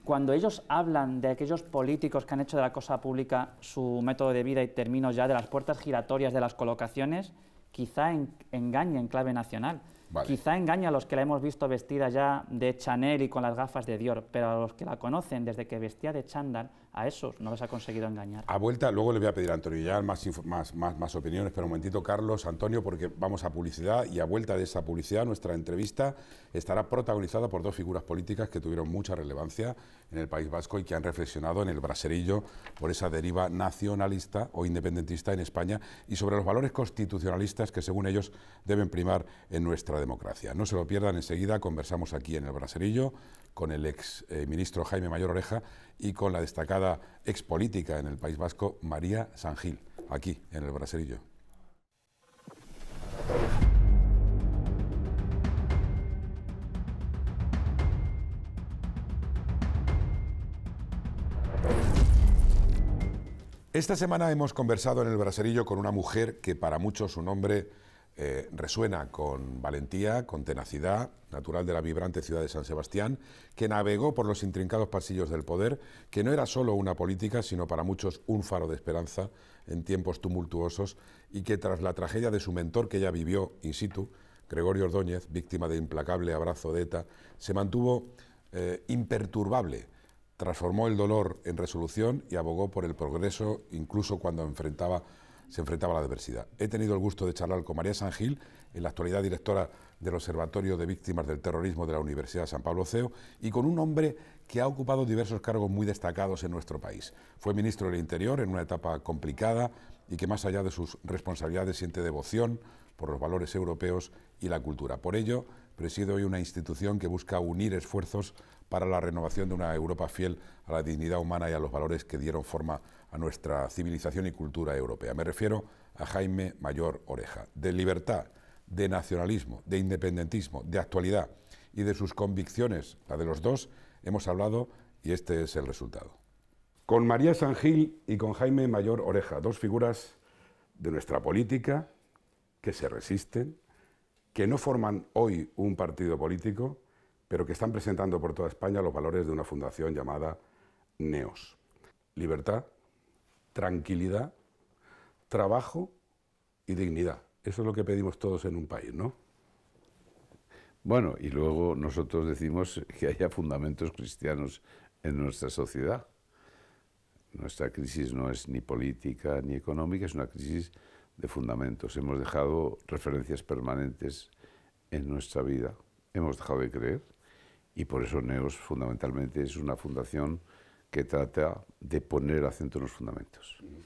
Cuando ellos hablan de aquellos políticos que han hecho de la cosa pública su método de vida, y termino ya, de las puertas giratorias, de las colocaciones, quizá engañen en clave nacional. Quizá engaña a los que la hemos visto vestida ya de Chanel y con las gafas de Dior, pero a los que la conocen desde que vestía de chándal, a esos, no les ha conseguido engañar. A vuelta, luego le voy a pedir a Antonio ya más, más, más, opiniones, pero un momentito, Carlos, Antonio, porque vamos a publicidad y a vuelta de esa publicidad nuestra entrevista estará protagonizada por dos figuras políticas que tuvieron mucha relevancia en el País Vasco y que han reflexionado en el braserillo por esa deriva nacionalista o independentista en España y sobre los valores constitucionalistas que según ellos deben primar en nuestra democracia. No se lo pierdan enseguida, conversamos aquí en el braserillo con el ex eh, ministro Jaime Mayor Oreja y con la destacada ex política en el País Vasco, María Sangil, aquí en el Braserillo. Esta semana hemos conversado en el Braserillo con una mujer que para muchos su nombre eh, resuena con valentía, con tenacidad, natural de la vibrante ciudad de San Sebastián, que navegó por los intrincados pasillos del poder, que no era solo una política, sino para muchos un faro de esperanza en tiempos tumultuosos, y que tras la tragedia de su mentor que ya vivió in situ, Gregorio Ordóñez, víctima de implacable abrazo de ETA, se mantuvo eh, imperturbable, transformó el dolor en resolución y abogó por el progreso incluso cuando enfrentaba se enfrentaba a la diversidad He tenido el gusto de charlar con María Sangil, en la actualidad directora del Observatorio de Víctimas del Terrorismo de la Universidad de San Pablo CEO, y con un hombre que ha ocupado diversos cargos muy destacados en nuestro país. Fue ministro del Interior en una etapa complicada y que más allá de sus responsabilidades siente devoción por los valores europeos y la cultura. Por ello, preside hoy una institución que busca unir esfuerzos para la renovación de una Europa fiel a la dignidad humana y a los valores que dieron forma a nuestra civilización y cultura europea. Me refiero a Jaime Mayor Oreja. De libertad, de nacionalismo, de independentismo, de actualidad y de sus convicciones, la de los dos, hemos hablado y este es el resultado. Con María Sangil y con Jaime Mayor Oreja, dos figuras de nuestra política que se resisten, que no forman hoy un partido político, pero que están presentando por toda España los valores de una fundación llamada NEOS. Libertad, tranquilidad, trabajo y dignidad. Eso es lo que pedimos todos en un país, ¿no? Bueno, y luego nosotros decimos que haya fundamentos cristianos en nuestra sociedad. Nuestra crisis no es ni política ni económica, es una crisis de fundamentos. Hemos dejado referencias permanentes en nuestra vida, hemos dejado de creer y por eso NEOS fundamentalmente es una fundación que trata de poner el acento en los fundamentos. Mm.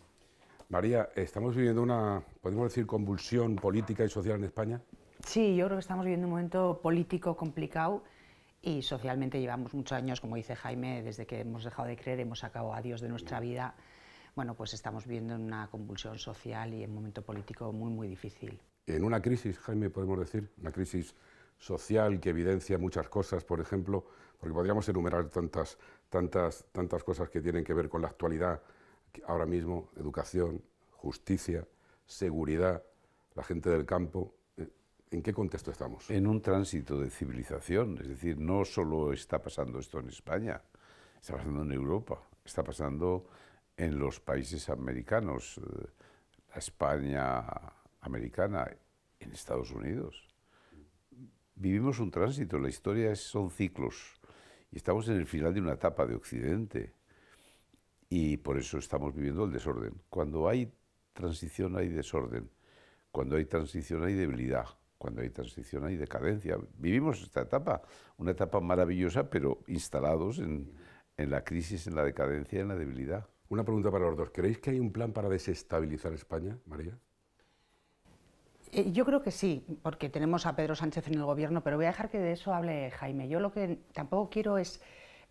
María, ¿estamos viviendo una, podemos decir, convulsión política y social en España? Sí, yo creo que estamos viviendo un momento político complicado y socialmente llevamos muchos años, como dice Jaime, desde que hemos dejado de creer, hemos sacado a Dios de nuestra vida. Bueno, pues estamos viviendo una convulsión social y un momento político muy, muy difícil. En una crisis, Jaime, podemos decir, una crisis social que evidencia muchas cosas, por ejemplo, porque podríamos enumerar tantas, tantas, tantas cosas que tienen que ver con la actualidad ahora mismo, educación, justicia, seguridad, la gente del campo. Eh, ¿En qué contexto estamos? En un tránsito de civilización, es decir, no solo está pasando esto en España, está pasando en Europa, está pasando en los países americanos, eh, la España americana, en Estados Unidos vivimos un tránsito, la historia son ciclos y estamos en el final de una etapa de Occidente y por eso estamos viviendo el desorden. Cuando hay transición hay desorden, cuando hay transición hay debilidad, cuando hay transición hay decadencia. Vivimos esta etapa, una etapa maravillosa, pero instalados en, en la crisis, en la decadencia, en la debilidad. Una pregunta para los dos. ¿Creéis que hay un plan para desestabilizar España, María? Eh, yo creo que sí, porque tenemos a Pedro Sánchez en el gobierno, pero voy a dejar que de eso hable Jaime. Yo lo que tampoco quiero es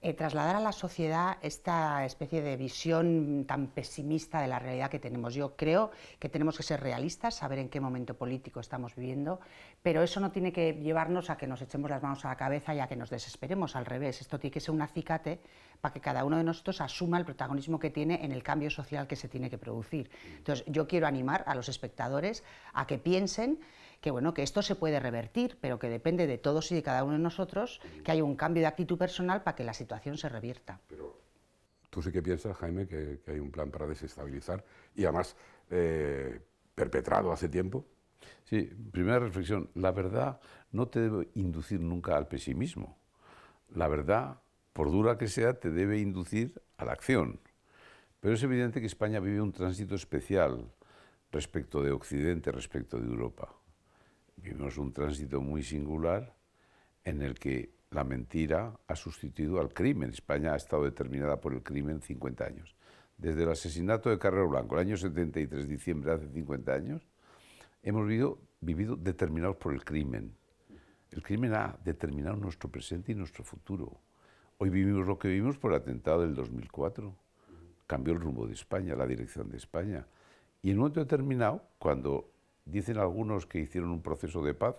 eh, trasladar a la sociedad esta especie de visión tan pesimista de la realidad que tenemos. Yo creo que tenemos que ser realistas, saber en qué momento político estamos viviendo, pero eso no tiene que llevarnos a que nos echemos las manos a la cabeza y a que nos desesperemos, al revés, esto tiene que ser un acicate para que cada uno de nosotros asuma el protagonismo que tiene en el cambio social que se tiene que producir. Entonces, yo quiero animar a los espectadores a que piensen que bueno, que esto se puede revertir, pero que depende de todos y de cada uno de nosotros que haya un cambio de actitud personal para que la situación se revierta. Pero tú sí que piensas, Jaime, que, hay un plan para desestabilizar y además eh, perpetrado hace tiempo. Sí, primera reflexión, la verdad no te debe inducir nunca al pesimismo. La verdad, por dura que sea, te debe inducir a la acción. Pero es evidente que España vive un tránsito especial respecto de Occidente, respecto de Europa vivimos un tránsito muy singular en el que la mentira ha sustituido al crimen. España ha estado determinada por el crimen 50 años. Desde el asesinato de Carrero Blanco, el año 73, diciembre, hace 50 años, hemos vivido, vivido determinados por el crimen. El crimen ha determinado nuestro presente y nuestro futuro. Hoy vivimos lo que vivimos por el atentado del 2004. Cambió el rumbo de España, la dirección de España. Y en un momento determinado, cuando Dicen algunos que hicieron un proceso de paz,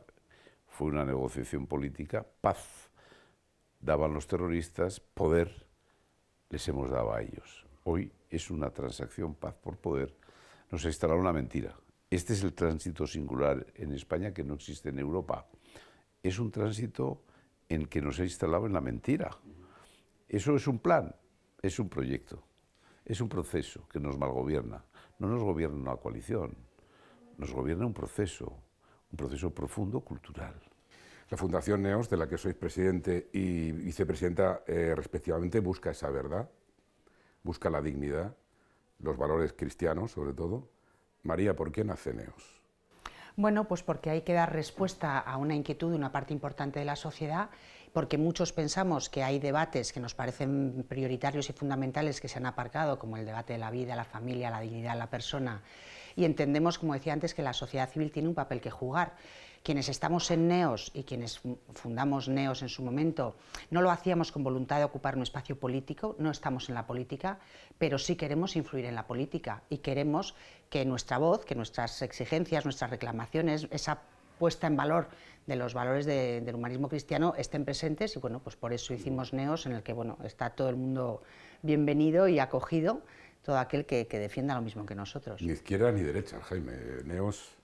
fue una negociación política, paz daban los terroristas, poder les hemos dado a ellos. Hoy es una transacción paz por poder, nos ha instalado una mentira. Este es el tránsito singular en España que no existe en Europa. Es un tránsito en que nos ha instalado en la mentira. Eso es un plan, es un proyecto, es un proceso que nos malgobierna. No nos gobierna una coalición, nos gobierna un proceso, un proceso profundo cultural. La Fundación NEOS, de la que sois presidente y vicepresidenta eh, respectivamente, busca esa verdad, busca la dignidad, los valores cristianos sobre todo. María, ¿por qué nace NEOS? Bueno, pues porque hay que dar respuesta a una inquietud de una parte importante de la sociedad, porque muchos pensamos que hay debates que nos parecen prioritarios y fundamentales que se han aparcado, como el debate de la vida, la familia, la dignidad, la persona y entendemos, como decía antes, que la sociedad civil tiene un papel que jugar. Quienes estamos en NEOS y quienes fundamos NEOS en su momento, no lo hacíamos con voluntad de ocupar un espacio político, no estamos en la política, pero sí queremos influir en la política y queremos que nuestra voz, que nuestras exigencias, nuestras reclamaciones, esa puesta en valor de los valores del humanismo cristiano estén presentes y bueno, pues por eso hicimos NEOS en el que bueno, está todo el mundo bienvenido y acogido todo aquel que, defienda lo mismo que nosotros. Ni izquierda ni derecha, Jaime. Neos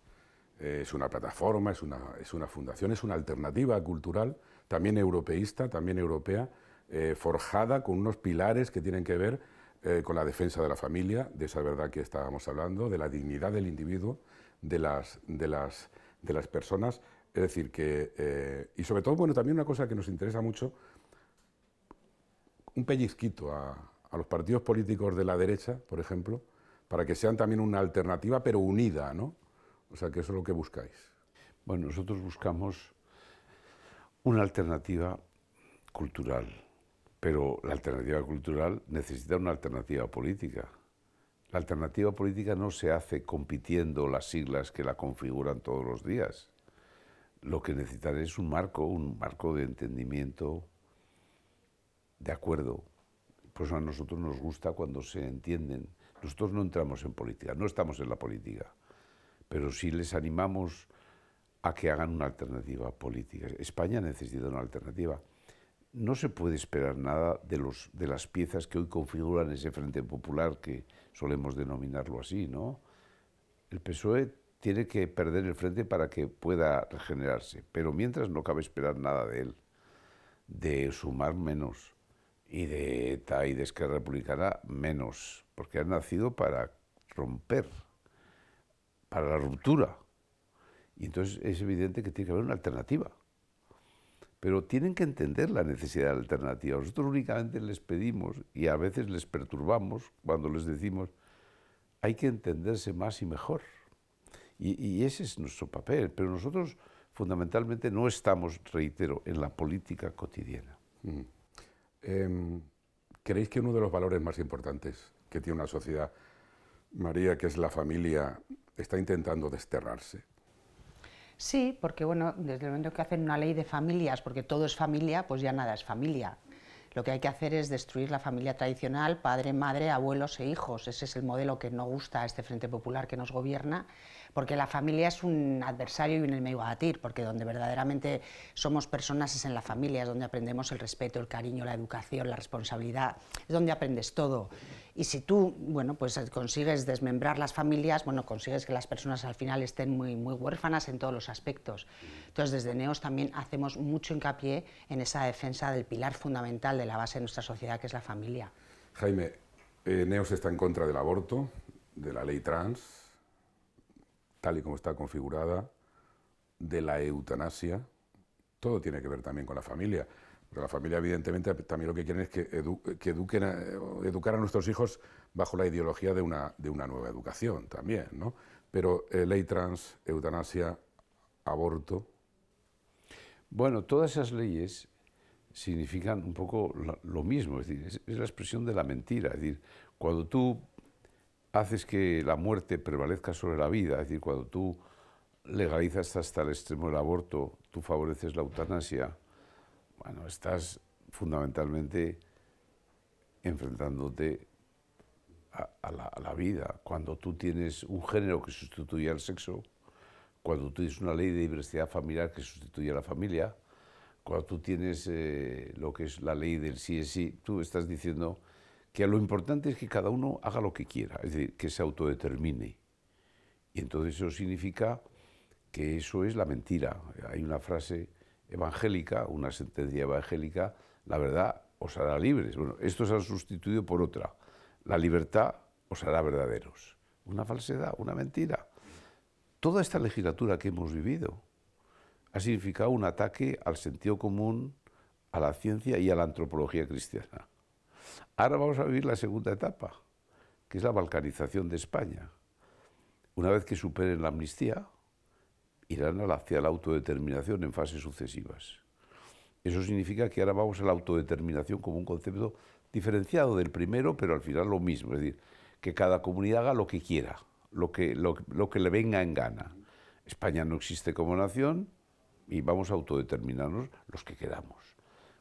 eh, es una plataforma, es una, es una fundación, es una alternativa cultural, también europeísta, también europea, eh, forjada con unos pilares que tienen que ver eh, con la defensa de la familia, de esa verdad que estábamos hablando, de la dignidad del individuo, de las, de las, de las personas. Es decir, que. y sobre todo, bueno, también una cosa que nos interesa mucho, un pellizquito a, a los partidos políticos de la derecha, por ejemplo, para que sean también una alternativa, pero unida, ¿no? O sea, que eso es lo que buscáis. Bueno, nosotros buscamos una alternativa cultural, pero la alternativa cultural necesita una alternativa política. La alternativa política no se hace compitiendo las siglas que la configuran todos los días. Lo que necesitan es un marco, un marco de entendimiento, de acuerdo, pues a nosotros nos gusta cuando se entienden. Nosotros no entramos en política, no estamos en la política, pero sí les animamos a que hagan una alternativa política. España necesita una alternativa. No se puede esperar nada de, los, de las piezas que hoy configuran ese Frente Popular, que solemos denominarlo así, ¿no? El PSOE tiene que perder el frente para que pueda regenerarse, pero mientras no cabe esperar nada de él, de sumar menos, y de ETA y de Esquerra Republicana menos, porque han nacido para romper, para la ruptura. Y entonces es evidente que tiene que haber una alternativa. Pero tienen que entender la necesidad de la alternativa. Nosotros únicamente les pedimos y a veces les perturbamos cuando les decimos, hay que entenderse más y mejor. Y, ese es nuestro papel. Pero nosotros fundamentalmente no estamos, reitero, en la política cotidiana. Mm. Em, ¿Creéis que uno de los valores más importantes que tiene una sociedad, María, que es la familia, está intentando desterrarse? Sí, porque bueno, desde el momento que hacen una ley de familias, porque todo es familia, pues ya nada es familia. Lo que hay que hacer es destruir la familia tradicional, padre, madre, abuelos e hijos. Ese es el modelo que no gusta a este Frente Popular que nos gobierna porque la familia es un adversario y un enemigo a batir, porque donde verdaderamente somos personas es en la familia, es donde aprendemos el respeto, el cariño, la educación, la responsabilidad, es donde aprendes todo. Y si tú, bueno, pues eh, consigues desmembrar las familias, bueno, consigues que las personas al final estén muy, muy huérfanas en todos los aspectos. Entonces, desde NEOS también hacemos mucho hincapié en esa defensa del pilar fundamental de la base de nuestra sociedad, que es la familia. Jaime, eh, NEOS está en contra del aborto, de la ley trans, tal y como está configurada, de la eutanasia, todo tiene que ver también con la familia. pero la familia, evidentemente, también lo que quieren es que, eduquen educar a nuestros hijos bajo la ideología de una, de una nueva educación también, Pero eh, ley trans, eutanasia, aborto... Bueno, todas esas leyes significan un poco lo mismo, es decir, es, la expresión de la mentira. Es decir, cuando tú haces que la muerte prevalezca sobre la vida, es decir, cuando tú legalizas hasta el extremo el aborto, tú favoreces la eutanasia, bueno, estás fundamentalmente enfrentándote a, la, vida. Cuando tú tienes un género que sustituye al sexo, cuando tú tienes una ley de diversidad familiar que sustituye a la familia, cuando tú tienes eh, lo que es la ley del sí es sí, tú estás diciendo que lo importante es que cada uno haga lo que quiera, es decir, que se autodetermine. Y entonces eso significa que eso es la mentira. Hay una frase evangélica, una sentencia evangélica, la verdad os hará libres. Bueno, esto se ha sustituido por otra. La libertad os hará verdaderos. Una falsedad, una mentira. Toda esta legislatura que hemos vivido ha significado un ataque al sentido común, a la ciencia y a la antropología cristiana. Ahora vamos a vivir la segunda etapa, que es la balcanización de España. Una vez que superen la amnistía, irán hacia la autodeterminación en fases sucesivas. Eso significa que ahora vamos a la autodeterminación como un concepto diferenciado del primero, pero al final lo mismo, es decir, que cada comunidad haga lo que quiera, lo que, lo que le venga en gana. España no existe como nación y vamos a autodeterminarnos los que queramos.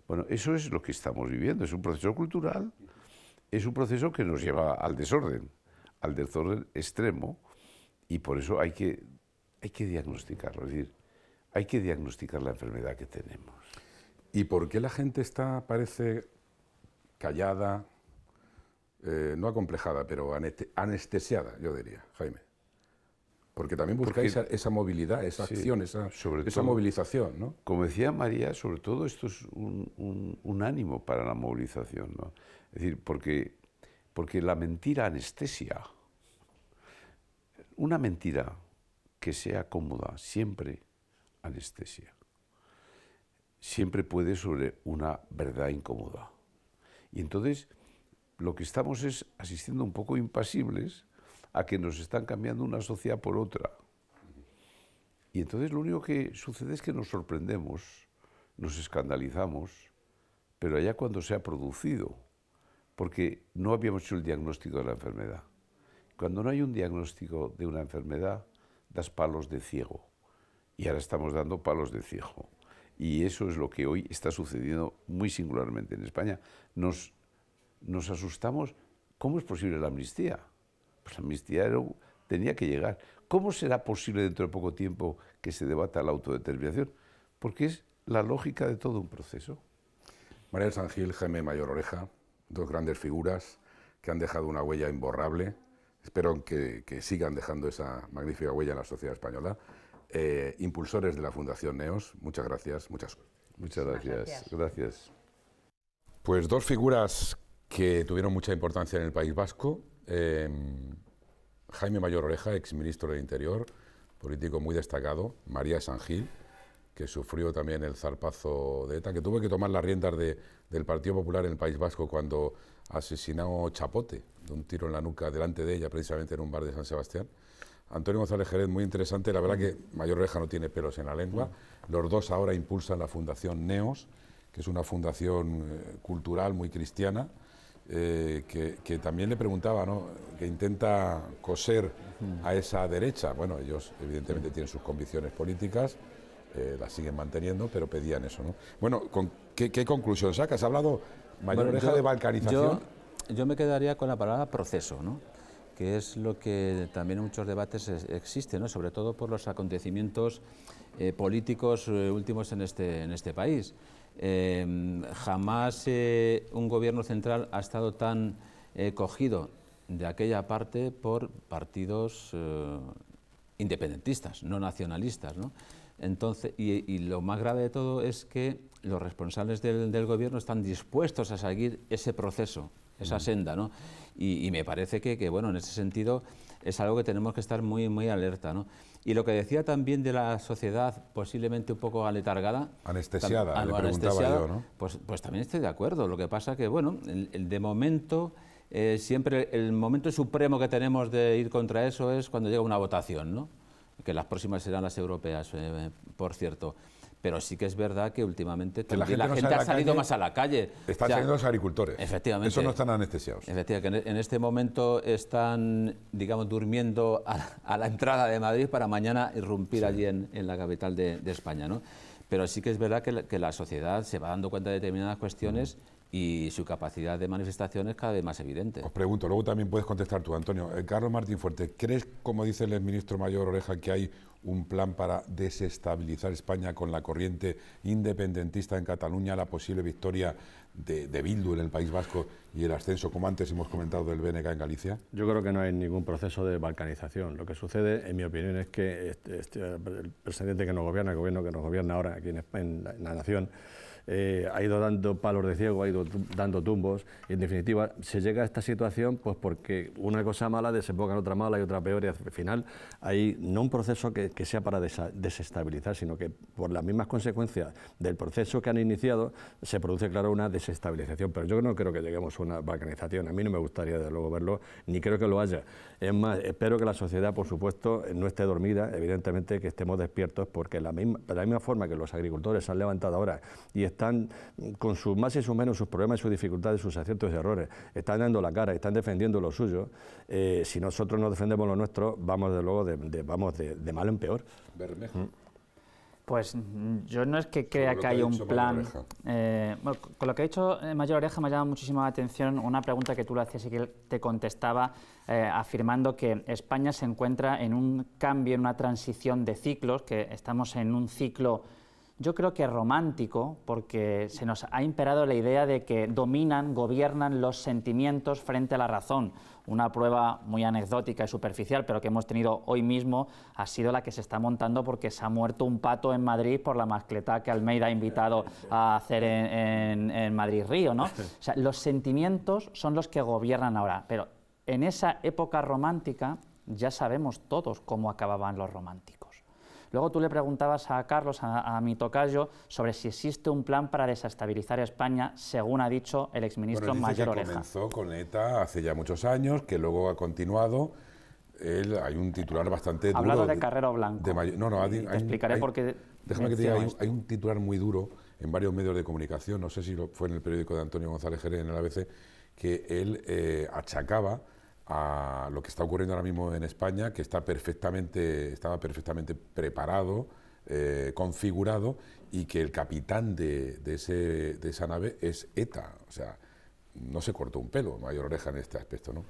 Bueno, eso es lo que estamos viviendo, es un proceso cultural, es un proceso que nos lleva al desorden, al desorden extremo, y por eso hay que, hay que diagnosticarlo, es decir, hay que diagnosticar la enfermedad que tenemos. ¿Y por qué la gente está, parece, callada, eh, no acomplejada, pero anestesiada, yo diría, Jaime? Porque también buscáis esa, movilidad, esa acción, esa, movilización, Como decía María, sobre todo esto es un, ánimo para la movilización, Es decir, porque, porque la mentira anestesia. Una mentira que sea cómoda siempre anestesia. Siempre puede sobre una verdad incómoda. Y entonces lo que estamos es asistiendo un poco impasibles a que nos están cambiando una sociedad por otra. Y entonces lo único que sucede es que nos sorprendemos, nos escandalizamos, pero allá cuando se ha producido, porque no habíamos hecho el diagnóstico de la enfermedad. Cuando no hay un diagnóstico de una enfermedad, das palos de ciego. Y ahora estamos dando palos de ciego. Y eso es lo que hoy está sucediendo muy singularmente en España. Nos, nos asustamos, ¿cómo es posible la amnistía? Pues la amnistía tenía que llegar. ¿Cómo será posible dentro de poco tiempo que se debata la autodeterminación? Porque es la lógica de todo un proceso. María del Sangil, Jaime Mayor Oreja, dos grandes figuras que han dejado una huella imborrable. Espero que, sigan dejando esa magnífica huella en la sociedad española. Eh, impulsores de la Fundación NEOS, muchas gracias, muchas Muchas gracias. gracias. Pues dos figuras que tuvieron mucha importancia en el País Vasco Em, Jaime Mayor Oreja, exministro del Interior, político muy destacado, María San Gil, que sufrió también el zarpazo de ETA, que tuvo que tomar las riendas del Partido Popular en el País Vasco cuando asesinó Chapote, de un tiro en la nuca delante de ella, precisamente en un bar de San Sebastián. Antonio González Jerez, muy interesante, la verdad que Mayor Oreja no tiene pelos en la lengua. Los dos ahora impulsan la Fundación NEOS, que es una fundación eh, cultural muy cristiana, eh, que, también le preguntaba, ¿no? que intenta coser a esa derecha. Bueno, ellos evidentemente tienen sus convicciones políticas, eh, las siguen manteniendo, pero pedían eso. Bueno, ¿con qué, conclusión sacas? ¿Has hablado mayor oreja de balcanización? Yo, me quedaría con la palabra proceso, ¿no? que es lo que también en muchos debates existe, ¿no? sobre todo por los acontecimientos eh, políticos últimos en este, en este país. Em, jamás eh, un gobierno central ha estado tan eh, cogido de aquella parte por partidos eh, independentistas, no nacionalistas. Entonces, y, lo más grave de todo es que los responsables del, gobierno están dispuestos a seguir ese proceso, esa mm. senda. ¿no? Y, me parece que, bueno, en ese sentido es algo que tenemos que estar muy, muy alerta. ¿no? Y lo que decía también de la sociedad posiblemente un poco aletargada. Anestesiada, preguntaba yo, ¿no? Pues, pues también estoy de acuerdo. Lo que pasa que, bueno, el, de momento... Eh, siempre el momento supremo que tenemos de ir contra eso es cuando llega una votación, ¿no? que las próximas serán las europeas, eh, por cierto pero sí que es verdad que últimamente la gente, ha salido más a la calle. Están saliendo los agricultores. Efectivamente. Eso no están anestesiados. Efectivamente, que en este momento están, digamos, durmiendo a, la entrada de Madrid para mañana irrumpir allí en, la capital de, España, ¿no? Pero sí que es verdad que la, sociedad se va dando cuenta de determinadas cuestiones mm. y su capacidad de manifestación es cada vez más evidente. Os pregunto, luego también puedes contestar tú, Antonio. Eh, Carlos Martín Fuerte, ¿crees, como dice el ministro mayor Oreja, que hay un plan para desestabilizar España con la corriente independentista en Cataluña, la posible victoria de, Bildu en el País Vasco y el ascenso, como antes hemos comentado, del BNK en Galicia? Yo creo que no hay ningún proceso de balcanización. Lo que sucede, en mi opinión, es que este, este, el presidente que nos gobierna, el gobierno que nos gobierna ahora aquí en la nación, eh, ha ido dando palos de ciego, ha ido dando tumbos. Y en definitiva, se llega a esta situación pues porque una cosa mala desemboca en otra mala y otra peor, y al final hay no un proceso que, sea para desestabilizar, sino que por las mismas consecuencias del proceso que han iniciado se produce, claro, una desestabilización. Pero yo no creo que lleguemos a una balcanización. A mí no me gustaría, desde luego, verlo, ni creo que lo haya. Es más, espero que la sociedad, por supuesto, no esté dormida, evidentemente que estemos despiertos, porque de la misma forma que los agricultores se han levantado ahora y están con sus más y sus menos, sus problemas y sus dificultades, sus aciertos y errores, están dando la cara, están defendiendo lo suyo, eh, si nosotros no defendemos lo nuestro, vamos de luego vamos de, mal en peor. Bermejo. Mm. Pues mm, yo no es que crea que hay un plan. Eh, con lo que ha dicho eh, Mayor Oreja me ha llamado muchísima atención una pregunta que tú lo hacías y que él te contestaba eh, afirmando que España se encuentra en un cambio, en una transición de ciclos, que estamos en un ciclo yo creo que es romántico, porque se nos ha imperado la idea de que dominan, gobiernan los sentimientos frente a la razón. Una prueba muy anecdótica y superficial, pero que hemos tenido hoy mismo, ha sido la que se está montando porque se ha muerto un pato en Madrid por la mascleta que Almeida ha invitado a hacer en, Madrid Río. ¿no? los sentimientos son los que gobiernan ahora, pero en esa época romántica ya sabemos todos cómo acababan los románticos. Luego tú le preguntabas a Carlos, a, mi tocayo, sobre si existe un plan para desestabilizar España, según ha dicho el exministro Mayor que Oreja. Comenzó con ETA hace ya muchos años, que luego ha continuado. Él, hay un titular bastante duro. Hablado de, Carrero Blanco. no, no, explicaré por qué. Déjame que diga, hay, un titular muy duro en varios medios de comunicación, no sé si lo, fue en el periódico de Antonio González Jerez, en el ABC, que él eh, achacaba a lo que está ocurriendo ahora mismo en España, que está perfectamente, estaba perfectamente preparado, eh, configurado, y que el capitán de, de, ese, de esa nave es ETA. O sea, no se cortó un pelo, mayor oreja en este aspecto, ¿no?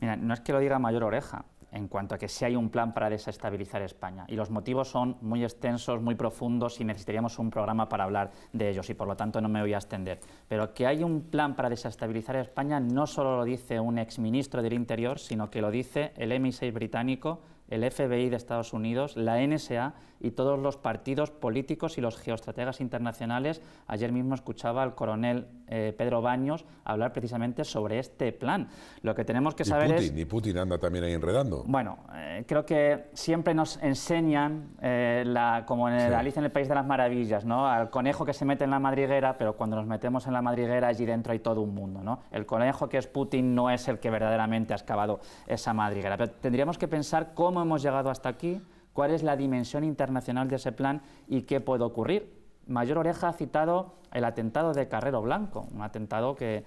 Mira, no es que lo diga mayor oreja, en cuanto a que si hay un plan para desestabilizar España. Y los motivos son muy extensos, muy profundos y necesitaríamos un programa para hablar de ellos y por lo tanto no me voy a extender. Pero que hay un plan para desestabilizar España no solo lo dice un exministro del Interior, sino que lo dice el MI6 británico, el FBI de Estados Unidos, la NSA y todos los partidos políticos y los geoestrategas internacionales. Ayer mismo escuchaba al coronel eh, Pedro Baños hablar precisamente sobre este plan. Lo que tenemos que saber es... ni Putin anda también ahí enredando. Bueno, eh, creo que siempre nos enseñan, eh, la, como en en el País de las Maravillas, ¿no? al conejo que se mete en la madriguera, pero cuando nos metemos en la madriguera allí dentro hay todo un mundo. ¿no? El conejo que es Putin no es el que verdaderamente ha excavado esa madriguera. Pero tendríamos que pensar cómo hemos llegado hasta aquí cuál es la dimensión internacional de ese plan y qué puede ocurrir. Mayor Oreja ha citado el atentado de Carrero Blanco, un atentado eh,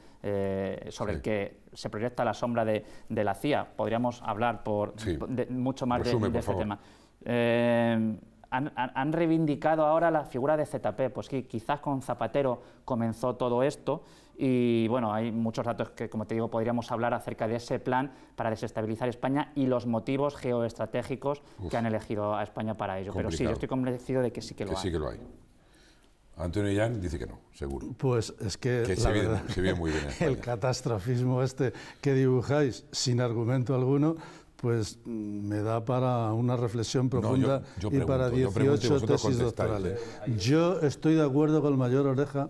sobre el que se proyecta la sombra de, la CIA. Podríamos hablar por, mucho más de, de este tema. Eh, han, han, reivindicado ahora la figura de ZP, pues que quizás con Zapatero comenzó todo esto y bueno, hay muchos datos que, como te digo, podríamos hablar acerca de ese plan para desestabilizar España y los motivos geoestratégicos que han elegido a España para ello. Pero sí, yo estoy convencido de que sí que lo hay. Sí que lo hay. Antonio Yan dice que no, seguro. Pues es que, se, muy bien. El catastrofismo este que dibujáis sin argumento alguno, pues mm, me da para una reflexión profunda y para 18 tesis doctorales. ¿eh? Yo estoy de acuerdo con el mayor Oreja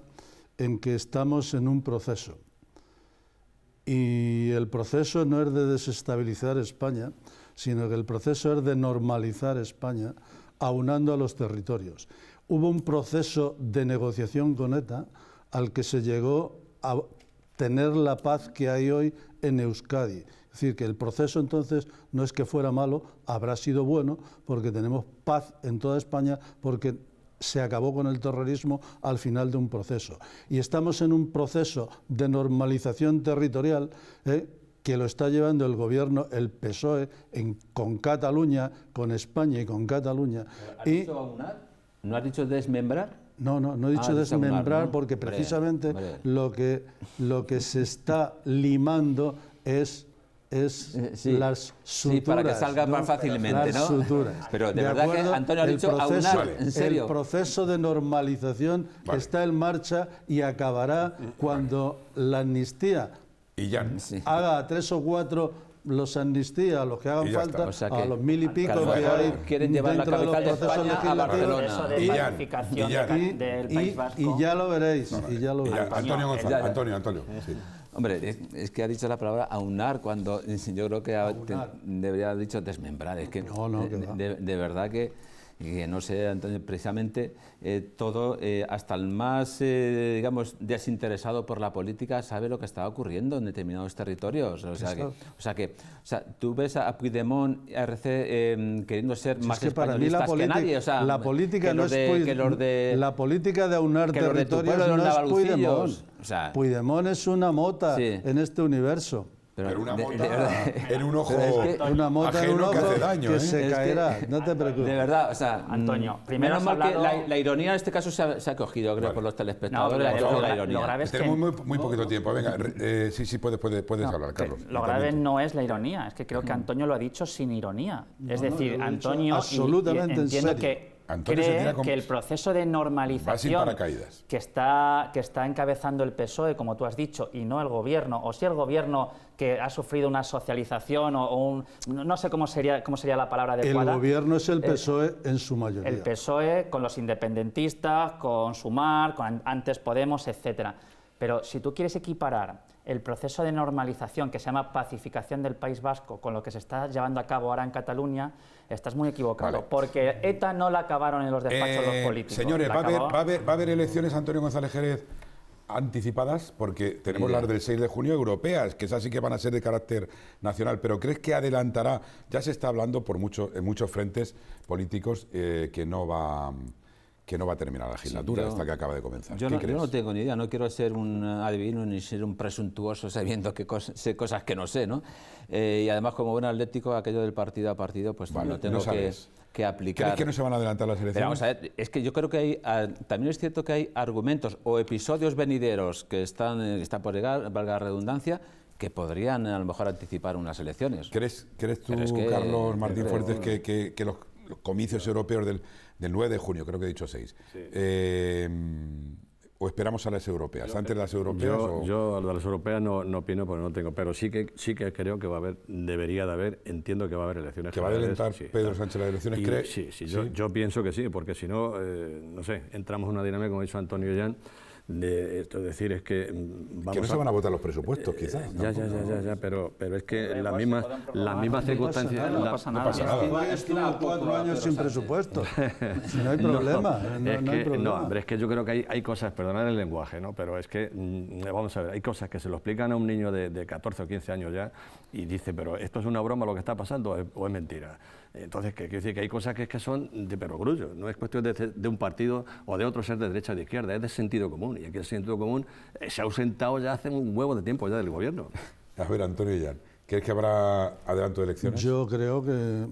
en que estamos en un proceso. Y el proceso no es de desestabilizar España, sino que el proceso es de normalizar España, aunando a los territorios. Hubo un proceso de negociación con ETA al que se llegó a tener la paz que hay hoy en Euskadi. Es decir, que el proceso entonces no es que fuera malo, habrá sido bueno, porque tenemos paz en toda España, porque se acabó con el terrorismo al final de un proceso. Y estamos en un proceso de normalización territorial eh, que lo está llevando el gobierno, el PSOE, en, con Cataluña, con España y con Cataluña. ¿No has dicho desmembrar? No, no, no he dicho ah, desmembrar porque precisamente Lo, que, lo que se está limando es es eh, las suturas. para que salga más fácilmente, las suturas. Pero de, verdad que Antonio ha dicho aunar, en serio. El proceso de normalización está en marcha y acabará cuando la amnistía y ya. haga tres o cuatro los amnistías los que hagan falta, a los mil y pico que hay quieren llevar la capital de, España a Barcelona. y, ya, del País y, ya lo veréis. y ya lo veréis. Antonio González, Antonio, Antonio. Sí. Hombre, es, que ha dicho la palabra aunar cuando yo creo que debería haber dicho desmembrar. Es que de, verdad que que eh, no sé, precisamente eh, todo, eh, hasta el más, digamos, desinteresado por la política sabe lo que está ocurriendo en determinados territorios. O sea, que, o sea, tú ves a Puigdemont y a RC queriendo ser más que la política, nadie. la política de, los de, la política de aunar territorios no, es es una mota en este universo. Pero, una en un ojo una mota en que hace daño, ¿eh? se caerá, no te preocupes. De verdad, o sea, Antonio, mm, primero que la, ironía en este caso se ha, cogido, creo, por los telespectadores. ironía. grave es Tenemos muy, poquito tiempo, venga, eh, sí, sí, puedes, puedes, hablar, Carlos. Lo grave no es la ironía, es que creo que mm. Antonio lo ha dicho sin ironía. es decir, Antonio... Absolutamente entiendo que Antonio que el proceso de normalización que está, que está encabezando el PSOE, como tú has dicho, y no el gobierno, o si el gobierno que ha sufrido una socialización o, un... No sé cómo sería, cómo sería la palabra adecuada. El gobierno es el PSOE en su mayoría. El PSOE con los independentistas, con Sumar, con antes Podemos, etc. Pero si tú quieres equiparar el proceso de normalización que se llama pacificación del País Vasco con lo que se está llevando a cabo ahora en Cataluña, estás muy equivocado, porque ETA no la acabaron en los despachos los eh, políticos. Señores, va a, haber, elecciones, Antonio González Jerez, anticipadas, porque tenemos las del 6 de junio europeas, que esas sí que van a ser de carácter nacional, pero ¿crees que adelantará? Ya se está hablando por en muchos frentes políticos eh, que no va que no va a terminar la legislatura, ...hasta esta que acaba de comenzar. Yo, no, no, tengo ni idea, no quiero ser un adivino ni ser un presuntuoso sabiendo que cosas que no sé, ¿no? Eh, y además, como buen atlético, aquello del partido a partido, pues no tengo que, que, aplicar. ¿Crees que no se van a adelantar las elecciones? Pero vamos a ver, es que yo creo que hay, también es cierto que hay argumentos o episodios venideros que están, eh, por llegar, valga la redundancia, que podrían eh, a lo mejor anticipar unas elecciones. ¿Crees, crees tú, Carlos Martín Fuertes, que, los comicios europeos del del 9 de junio, creo que he dicho 6. Eh, ¿O esperamos a las europeas? ¿Antes de las europeas? Yo, a las europeas no, opino porque no tengo, pero sí que, sí que creo que va a haber, debería de haber, entiendo que va a haber elecciones. ¿Que va a adelantar Pedro Sánchez las elecciones? Sí, sí, Yo, pienso que sí, porque si no, eh, no sé, entramos en una dinámica, como ha dicho Antonio Jan, de esto. decir, es que. Mm, vamos que no se van a votar los presupuestos, eh, quizás. Ya, ya, ya, ya, pero, pero es que las mismas las mismas circunstancias. No pasa nada. cuatro años sin presupuesto. No hay problema. No, hombre, es que yo creo que hay cosas, perdonad el lenguaje, ¿no? Pero es que, mm, vamos a ver, hay cosas que se lo explican a un niño de 14 o 15 años ya y dice, pero esto es una broma lo que está pasando o es mentira. Entonces, que quiere decir que hay cosas que, es que son de perro grullo, no es cuestión de, de un partido o de otro ser de derecha o de izquierda, es de sentido común. ...y y el Centro común eh, se ha ausentado ya hace un huevo de tiempo ya del gobierno. A ver, Antonio Illán, ¿crees que habrá adelanto de elecciones? Yo creo que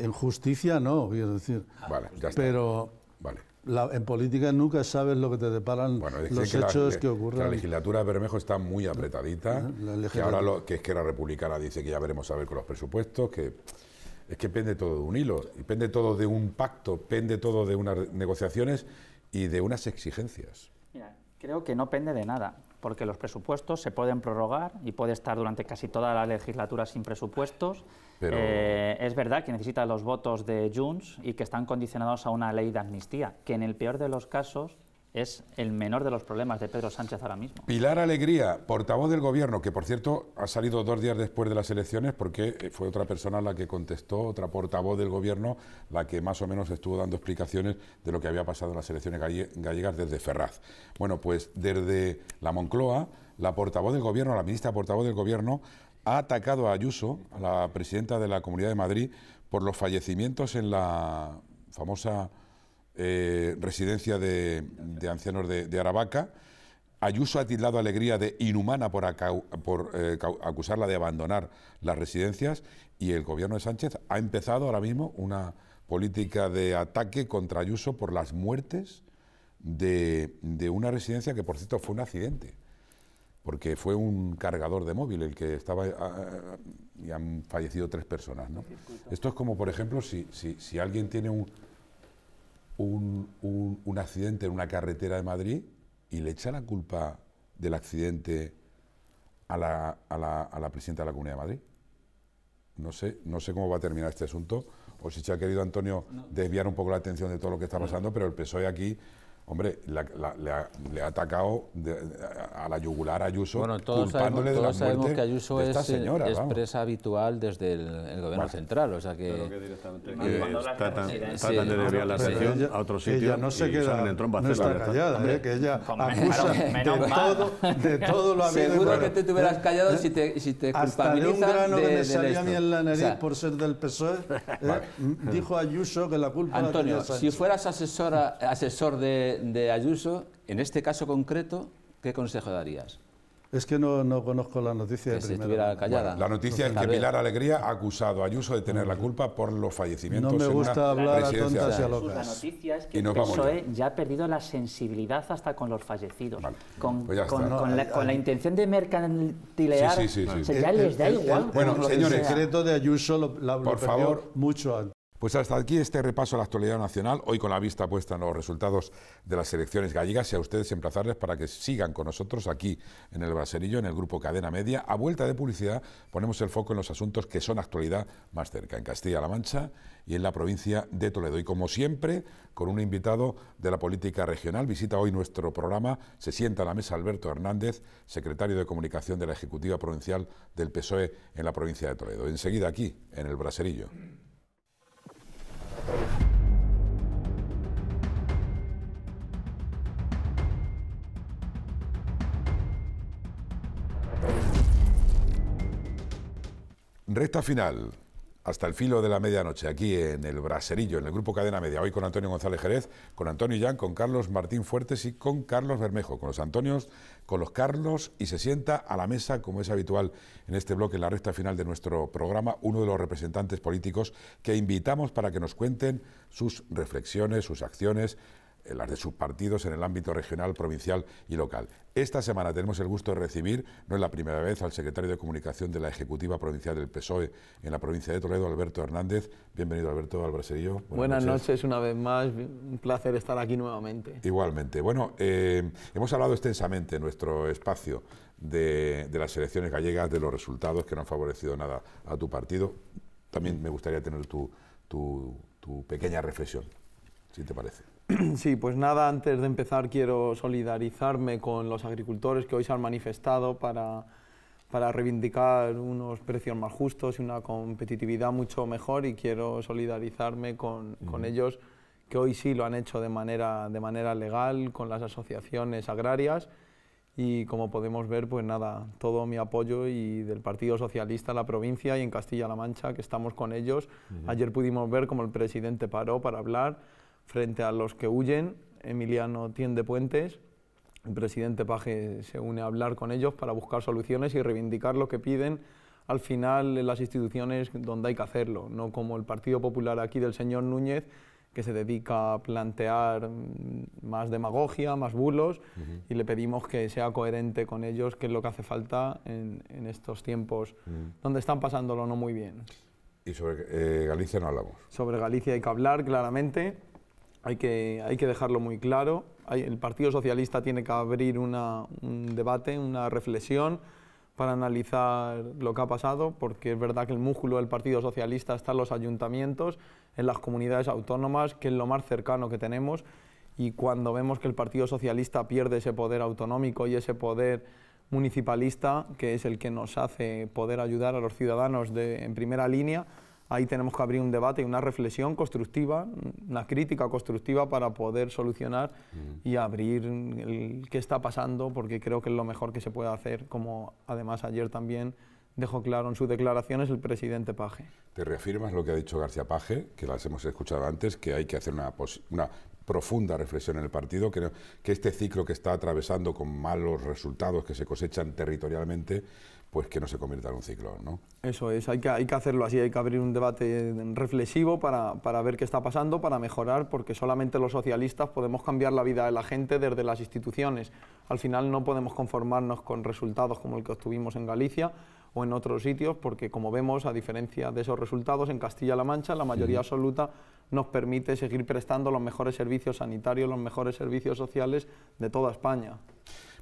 en justicia no, quiero decir. Ah, vale, ya está. Pero vale. en política nunca sabes lo que te deparan los hechos que ocurren. La legislatura de Bermejo está muy apretadita... que ahora lo, que es que la republicana dice que ya veremos a ver con los presupuestos, que es que pende todo de un hilo, y pende todo de un pacto, pende todo de unas negociaciones y de unas exigencias. creo que no pende de nada, porque los presupuestos se pueden prorrogar y puede estar durante casi toda la legislatura sin presupuestos. Eh, es verdad que necesita los votos de Junts y que están condicionados a una ley de amnistía, que en el peor de los casos es el menor de los problemas de Pedro Sánchez ahora mismo. Pilar Alegría, portavoz del Gobierno, que por cierto ha salido dos días después de las elecciones porque eh, fue otra persona la que contestó, otra portavoz del Gobierno, la que más o menos estuvo dando explicaciones de lo que había pasado en las elecciones gallegas desde Ferraz. Bueno, pues desde la Moncloa, la portavoz del Gobierno, la ministra portavoz del Gobierno, ha atacado a Ayuso, a la presidenta de la Comunidad de Madrid, por los fallecimientos en la famosa eh, residencia de, ancianos de, Aravaca. Ayuso ha titulado Alegría de inhumana por, eh, acusarla de abandonar las residencias y el gobierno de Sánchez ha empezado ahora mismo una política de ataque contra Ayuso por las muertes de, una residencia que, por cierto, fue un accidente porque fue un cargador de móvil el que estaba ah, y han fallecido tres personas. Esto es como, por ejemplo, si alguien tiene un, un, accidente en una carretera de Madrid y le echa la culpa del accidente a la, a la, a la presidenta de la Comunidad de Madrid. No sé, no sé cómo va a terminar este asunto, o si se ha querido Antonio desviar un poco la atención de todo lo que está pasando, pero el PSOE aquí Hombre, le ha atacado a la yugular a Ayuso bueno, todos culpándole sabemos, de sabemos que Ayuso es, presa habitual desde el, gobierno central, o sea que... lo que directamente. Está tratan, de de la sesión a otro sitio no se queda, en no está callada, eh, que ella acusa de, todo, de todo lo habido. Seguro que te hubieras eh, callado eh, si te, si te hasta de un grano de, que me salía a mí en la nariz por ser del PSOE, dijo a dijo Ayuso que la culpa Antonio, si fueras asesora, asesor de de, Ayuso, en este caso concreto, ¿qué consejo darías? Es que no, no conozco la noticia. de la noticia es que Pilar Alegría ha acusado a Ayuso de tener la culpa por los fallecimientos. No me gusta hablar a tontas y a locas. La noticia es que el PSOE ya. ha perdido la sensibilidad hasta con los fallecidos. Con, pues eh, con, la, eh. intención de mercantilear, sí, ya les da igual. bueno, señores, el secreto de Ayuso lo, por favor, mucho antes. Pues hasta aquí este repaso a la actualidad nacional, hoy con la vista puesta en los resultados de las elecciones gallegas y a ustedes emplazarles para que sigan con nosotros aquí en el Braserillo, en el grupo Cadena Media. A vuelta de publicidad ponemos el foco en los asuntos que son actualidad más cerca, en Castilla-La Mancha y en la provincia de Toledo. Y como siempre, con un invitado de la política regional, visita hoy nuestro programa, se sienta a la mesa Alberto Hernández, secretario de Comunicación de la Ejecutiva Provincial del PSOE en la provincia de Toledo. Enseguida aquí, en el Braserillo. Resta final hasta el filo de la medianoche, aquí en el Braserillo, en el Grupo Cadena Media, hoy con Antonio González Jerez, con Antonio Yan, con Carlos Martín Fuertes y con Carlos Bermejo, con los Antonios, con los Carlos, y se sienta a la mesa, como es habitual en este bloque, en la recta final de nuestro programa, uno de los representantes políticos que invitamos para que nos cuenten sus reflexiones, sus acciones, eh, las de sus partidos en el ámbito regional, provincial y local. Esta semana tenemos el gusto de recibir, no es la primera vez, al secretario de Comunicación de la Ejecutiva Provincial del PSOE en la provincia de Toledo, Alberto Hernández. Bienvenido, Alberto, al Braserillo. Buenas, noches. una vez más. Un placer estar aquí nuevamente. Igualmente. Bueno, eh, hemos hablado extensamente en nuestro espacio de, las elecciones gallegas, de los resultados que no han favorecido nada a tu partido. También me gustaría tener tu, tu, tu pequeña reflexión, si te parece. Sí, pues nada, antes de empezar quiero solidarizarme con los agricultores que hoy se han manifestado para, para reivindicar unos precios más justos y una competitividad mucho mejor y quiero solidarizarme con, con ellos que hoy sí lo han hecho de manera, de manera legal con las asociaciones agrarias y como podemos ver, pues nada, todo mi apoyo y del Partido Socialista en la provincia y en Castilla-La Mancha, que estamos con ellos. Ayer pudimos ver cómo el presidente paró para hablar frente a los que huyen. Emiliano tiende puentes. El presidente Paje se une a hablar con ellos para buscar soluciones y reivindicar lo que piden al final en las instituciones donde hay que hacerlo, no como el Partido Popular aquí del señor Núñez, que se dedica a plantear mm, más demagogia, más bulos, y le pedimos que sea coherente con ellos, que es lo que hace falta en, estos tiempos donde están pasándolo no muy bien. Y sobre eh, Galicia no hablamos. Sobre Galicia hay que hablar claramente hay que, dejarlo muy claro. el Partido Socialista tiene que abrir un debate, una reflexión para analizar lo que ha pasado, porque es verdad que el músculo del Partido Socialista está en los ayuntamientos, en las comunidades autónomas, que es lo más cercano que tenemos, y cuando vemos que el Partido Socialista pierde ese poder autonómico y ese poder municipalista, que es el que nos hace poder ayudar a los ciudadanos en primera línea, ahí tenemos que abrir un debate y una reflexión constructiva, una crítica constructiva para poder solucionar mm. y abrir el, qué está pasando, porque creo que es lo mejor que se puede hacer, como además ayer también dejó claro en sus declaraciones el presidente Paje. Te reafirmas lo que ha dicho García Paje, que las hemos escuchado antes, que hay que hacer una, profunda reflexión en el partido, que este ciclo que está atravesando con malos resultados que se cosechan territorialmente, pues que no se convierta en un ciclo. ¿no? Eso es, hay que, hay que hacerlo así, hay que abrir un debate reflexivo para, ver qué está pasando, para mejorar, porque solamente los socialistas podemos cambiar la vida de la gente desde las instituciones. Al final no podemos conformarnos con resultados como el que obtuvimos en Galicia o en otros sitios, porque como vemos, a diferencia de esos resultados, en Castilla-La Mancha la mayoría absoluta nos permite seguir prestando los mejores servicios sanitarios, los mejores servicios sociales de toda España.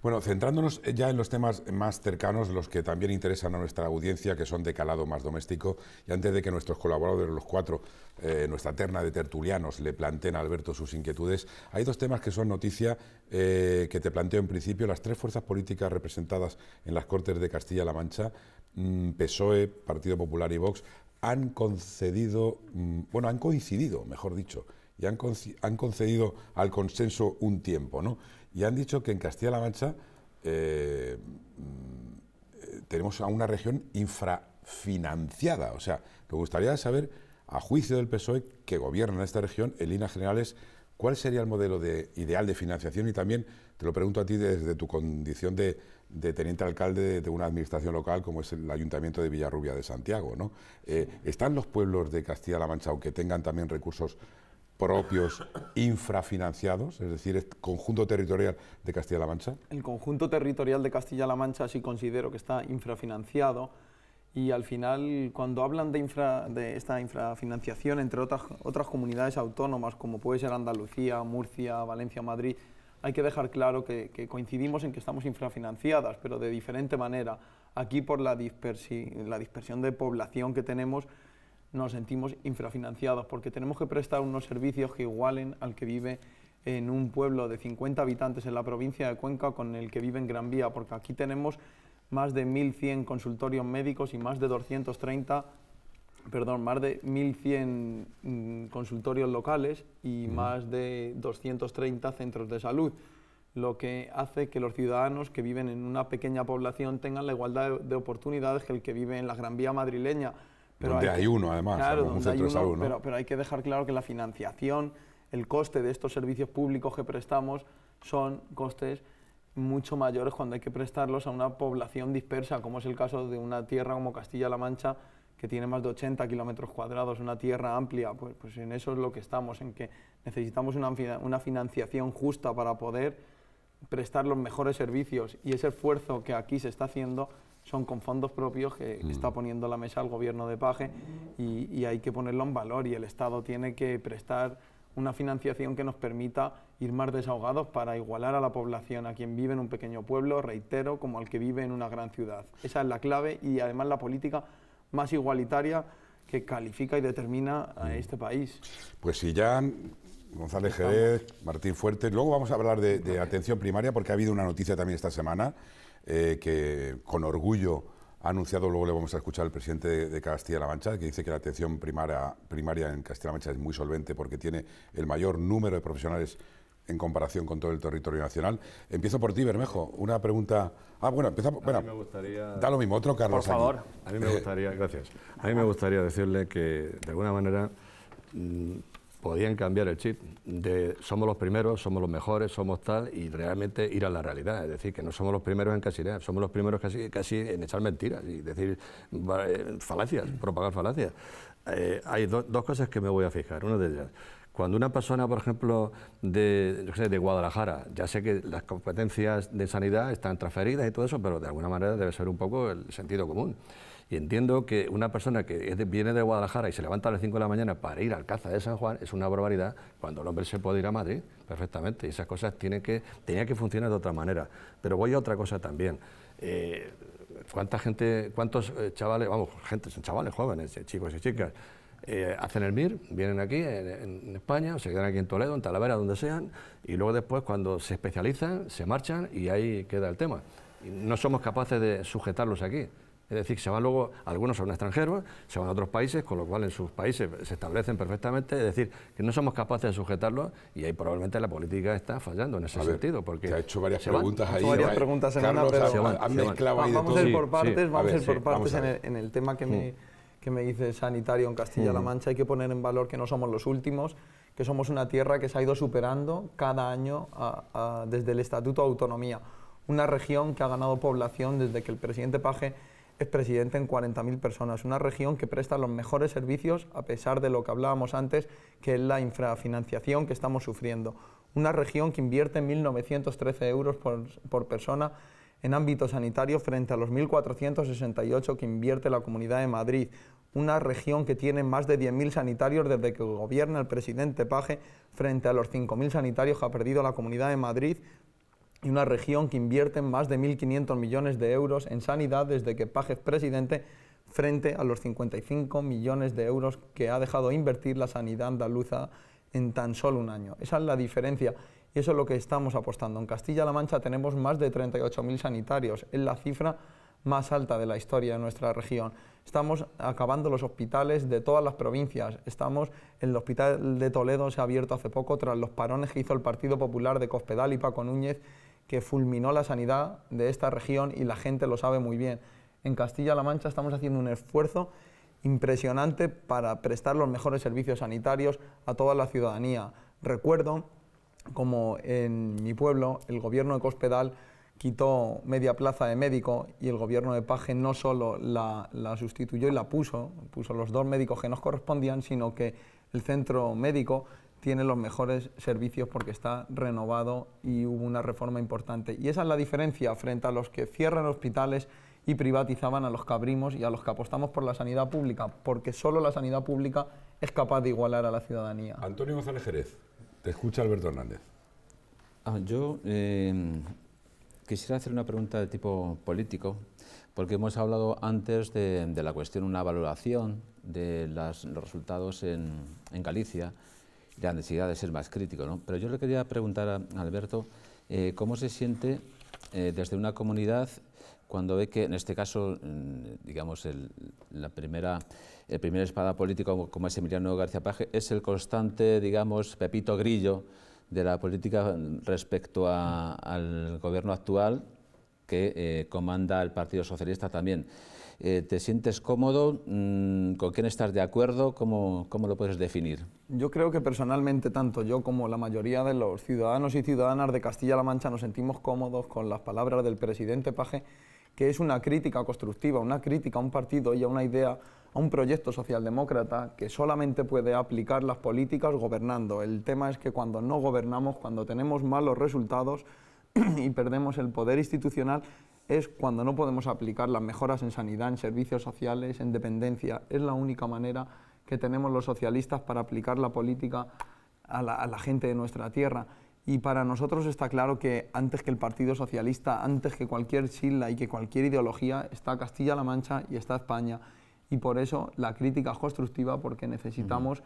Bueno, centrándonos ya en los temas más cercanos, los que también interesan a nuestra audiencia, que son de calado más doméstico, y antes de que nuestros colaboradores, los cuatro, eh, nuestra terna de tertulianos, le planteen a Alberto sus inquietudes, hay dos temas que son noticia eh, que te planteo en principio. Las tres fuerzas políticas representadas en las Cortes de Castilla-La Mancha, mm, PSOE, Partido Popular y Vox, han concedido, mm, bueno, han coincidido, mejor dicho, y han, han concedido al consenso un tiempo, ¿no? y han dicho que en Castilla-La Mancha eh, mm, eh, tenemos a una región infrafinanciada. O sea, me gustaría saber, a juicio del PSOE, que gobierna esta región, en líneas generales, ¿cuál sería el modelo ideal de financiación? Y también te lo pregunto a ti desde tu condición de, teniente alcalde de una administración local como es el Ayuntamiento de Villarrubia de Santiago. ¿no? Eh, ¿Están los pueblos de Castilla-La Mancha, aunque tengan también recursos propios infrafinanciados, es decir, el conjunto territorial de Castilla-La Mancha? El conjunto territorial de Castilla-La Mancha sí considero que está infrafinanciado y al final cuando hablan de, de esta infrafinanciación entre otras, otras comunidades autónomas como puede ser Andalucía, Murcia, Valencia, Madrid, hay que dejar claro que, coincidimos en que estamos infrafinanciadas, pero de diferente manera. Aquí por la, la dispersión de población que tenemos nos sentimos infrafinanciados porque tenemos que prestar unos servicios que igualen al que vive en un pueblo de 50 habitantes en la provincia de Cuenca con el que vive en Gran Vía, porque aquí tenemos más de 1.100 consultorios médicos y más de 230, perdón, más de 1.100 mm, consultorios locales y más de 230 centros de salud lo que hace que los ciudadanos que viven en una pequeña población tengan la igualdad de oportunidades que el que vive en la Gran Vía madrileña pero hay, uno, además, Pero, pero hay que dejar claro que la financiación, el coste de estos servicios públicos que prestamos son costes mucho mayores cuando hay que prestarlos a una población dispersa, como es el caso de una tierra como Castilla-La Mancha, que tiene más de 80 kilómetros cuadrados, una tierra amplia, pues, pues, en eso es lo que estamos, en que necesitamos una, una, financiación justa para poder prestar los mejores servicios y ese esfuerzo que aquí se está haciendo son con fondos propios que, está mm. poniendo la mesa el gobierno de Paje y, hay que ponerlo en valor y el Estado tiene que prestar una financiación que nos permita ir más desahogados para igualar a la población a quien vive en un pequeño pueblo, reitero, como al que vive en una gran ciudad. Esa es la clave y además la política más igualitaria que califica y determina a mm. este país. Pues si ya González Jerez, Martín Fuerte luego vamos a hablar de atención primaria porque ha habido una noticia también esta semana eh, que con orgullo ha anunciado, luego le vamos a escuchar al presidente de, Castilla-La Mancha, que dice que la atención primaria, primaria en Castilla-La Mancha es muy solvente porque tiene el mayor número de profesionales en comparación con todo el territorio nacional. Empiezo por ti, Bermejo. Una pregunta. Ah, bueno, empieza Bueno, me gustaría... Da lo mismo, otro Carlos. Por favor. A mí me eh. gustaría, gracias. A mí me gustaría decirle que, de alguna manera, mm, podían cambiar el chip de somos los primeros, somos los mejores, somos tal, y realmente ir a la realidad. Es decir, que no somos los primeros en casi nada, somos los primeros casi, casi en echar mentiras y decir eh, falacias, propagar falacias. Eh, hay dos cosas que me voy a fijar. Una de ellas, cuando una persona, por ejemplo, de, de Guadalajara, ya sé que las competencias de sanidad están transferidas y todo eso, pero de alguna manera debe ser un poco el sentido común. Y entiendo que una persona que viene de Guadalajara y se levanta a las 5 de la mañana para ir al Caza de San Juan es una barbaridad cuando el hombre se puede ir a Madrid perfectamente. Y esas cosas tienen que, tenía que funcionar de otra manera. Pero voy a otra cosa también. Eh, ¿Cuánta gente, cuántos eh, chavales, vamos, gente, son chavales jóvenes, eh, chicos y chicas, hacen el MIR, vienen aquí en, en, España, se quedan aquí en Toledo, en Talavera, donde sean, y luego después cuando se especializan, se marchan y ahí queda el tema. no somos capaces de sujetarlos aquí. Es decir, se van luego, algunos son extranjeros, se van a otros países, con lo cual en sus países se establecen perfectamente. Es decir, que no somos capaces de sujetarlos y ahí probablemente la política está fallando en ese sentido. porque se ha hecho varias preguntas ahí. varias preguntas en vamos, A ir por partes, en el, tema que me, que me dice sanitario en Castilla-La mm. Mancha. Hay que poner en valor que no somos los últimos, que somos una tierra que se ha ido superando cada año desde el Estatuto de Autonomía. Una región que ha ganado población desde que el presidente Paje es presidente en 40.000 personas, una región que presta los mejores servicios a pesar de lo que hablábamos antes, que es la infrafinanciación que estamos sufriendo. Una región que invierte 1.913 euros por, persona en ámbito sanitario frente a los 1.468 que invierte la Comunidad de Madrid, una región que tiene más de 10.000 sanitarios desde que gobierna el presidente Paje frente a los 5.000 sanitarios que ha perdido la Comunidad de Madrid y una región que invierte más de 1.500 millones de euros en sanidad desde que Paje presidente, frente a los 55 millones de euros que ha dejado invertir la sanidad andaluza en tan solo un año. Esa es la diferencia y eso es lo que estamos apostando. En Castilla-La Mancha tenemos más de 38.000 sanitarios, es la cifra más alta de la historia de nuestra región. Estamos acabando los hospitales de todas las provincias. Estamos el hospital de Toledo, se ha abierto hace poco tras los parones que hizo el Partido Popular de Cospedal y Paco Núñez que fulminó la sanidad de esta región y la gente lo sabe muy bien. En Castilla-La Mancha estamos haciendo un esfuerzo impresionante para prestar los mejores servicios sanitarios a toda la ciudadanía. Recuerdo como en mi pueblo el gobierno de Cospedal quitó media plaza de médico y el gobierno de Paje no solo la, la, sustituyó y la puso, puso los dos médicos que nos correspondían, sino que el centro médico tiene los mejores servicios porque está renovado y hubo una reforma importante. Y esa es la diferencia frente a los que cierran hospitales y privatizaban a los que abrimos y a los que apostamos por la sanidad pública, porque solo la sanidad pública es capaz de igualar a la ciudadanía. Antonio González Jerez, te escucha Alberto Hernández. Ah, yo em, quisiera hacer una pregunta de tipo político, porque hemos hablado antes de, la cuestión, una valoración de los resultados en Galicia la necesidad de ser más crítico. ¿no? Pero yo le quería preguntar a Alberto eh, cómo se siente eh, desde una comunidad cuando ve que, en este caso, mm, digamos, el, la primera, el primer espada político como es Emiliano García Paje, es el constante, digamos, pepito grillo de la política respecto al gobierno actual que eh, comanda el Partido Socialista también. Eh, ¿te sientes cómodo? Mm, ¿Con quién estás de acuerdo? ¿Cómo, ¿Cómo lo puedes definir? Yo creo que personalmente, tanto yo como la mayoría de los ciudadanos y ciudadanas de Castilla-La Mancha nos sentimos cómodos con las palabras del presidente Paje, que es una crítica constructiva, una crítica a un partido y a una idea a un proyecto socialdemócrata que solamente puede aplicar las políticas gobernando. El tema es que cuando no gobernamos, cuando tenemos malos resultados y perdemos el poder institucional, es cuando no podemos aplicar las mejoras en sanidad, en servicios sociales, en dependencia. Es la única manera que tenemos los socialistas para aplicar la política a la, gente de nuestra tierra. Y para nosotros está claro que antes que el Partido Socialista, antes que cualquier sigla y que cualquier ideología, está Castilla-La Mancha y está España. Y por eso la crítica constructiva, porque necesitamos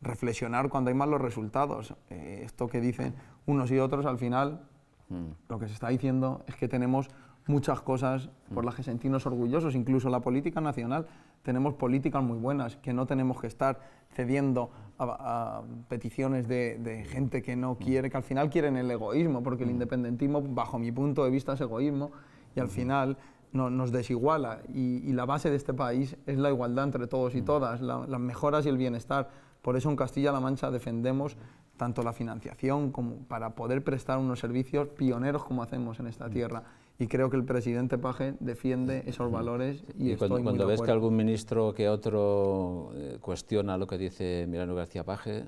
reflexionar cuando hay malos resultados. Eh, esto que dicen unos y otros, al final, mm. lo que se está diciendo es que tenemos muchas cosas por mm. las que sentirnos orgullosos, incluso la política nacional. Tenemos políticas muy buenas que no tenemos que estar cediendo a, peticiones de, gente que no mm. quiere, que al final quieren el egoísmo, porque el mm. independentismo, bajo mi punto de vista, es egoísmo y al final nos desiguala. Y, la base de este país es la igualdad entre todos y todas, las mejoras y el bienestar. Por eso en Castilla-La Mancha defendemos tanto la financiación como para poder prestar unos servicios pioneros como hacemos en esta tierra y creo que el presidente Paje defiende esos valores. Y, cuando, cuando ves que algún ministro que otro eh, cuestiona lo que dice Milano García Paje,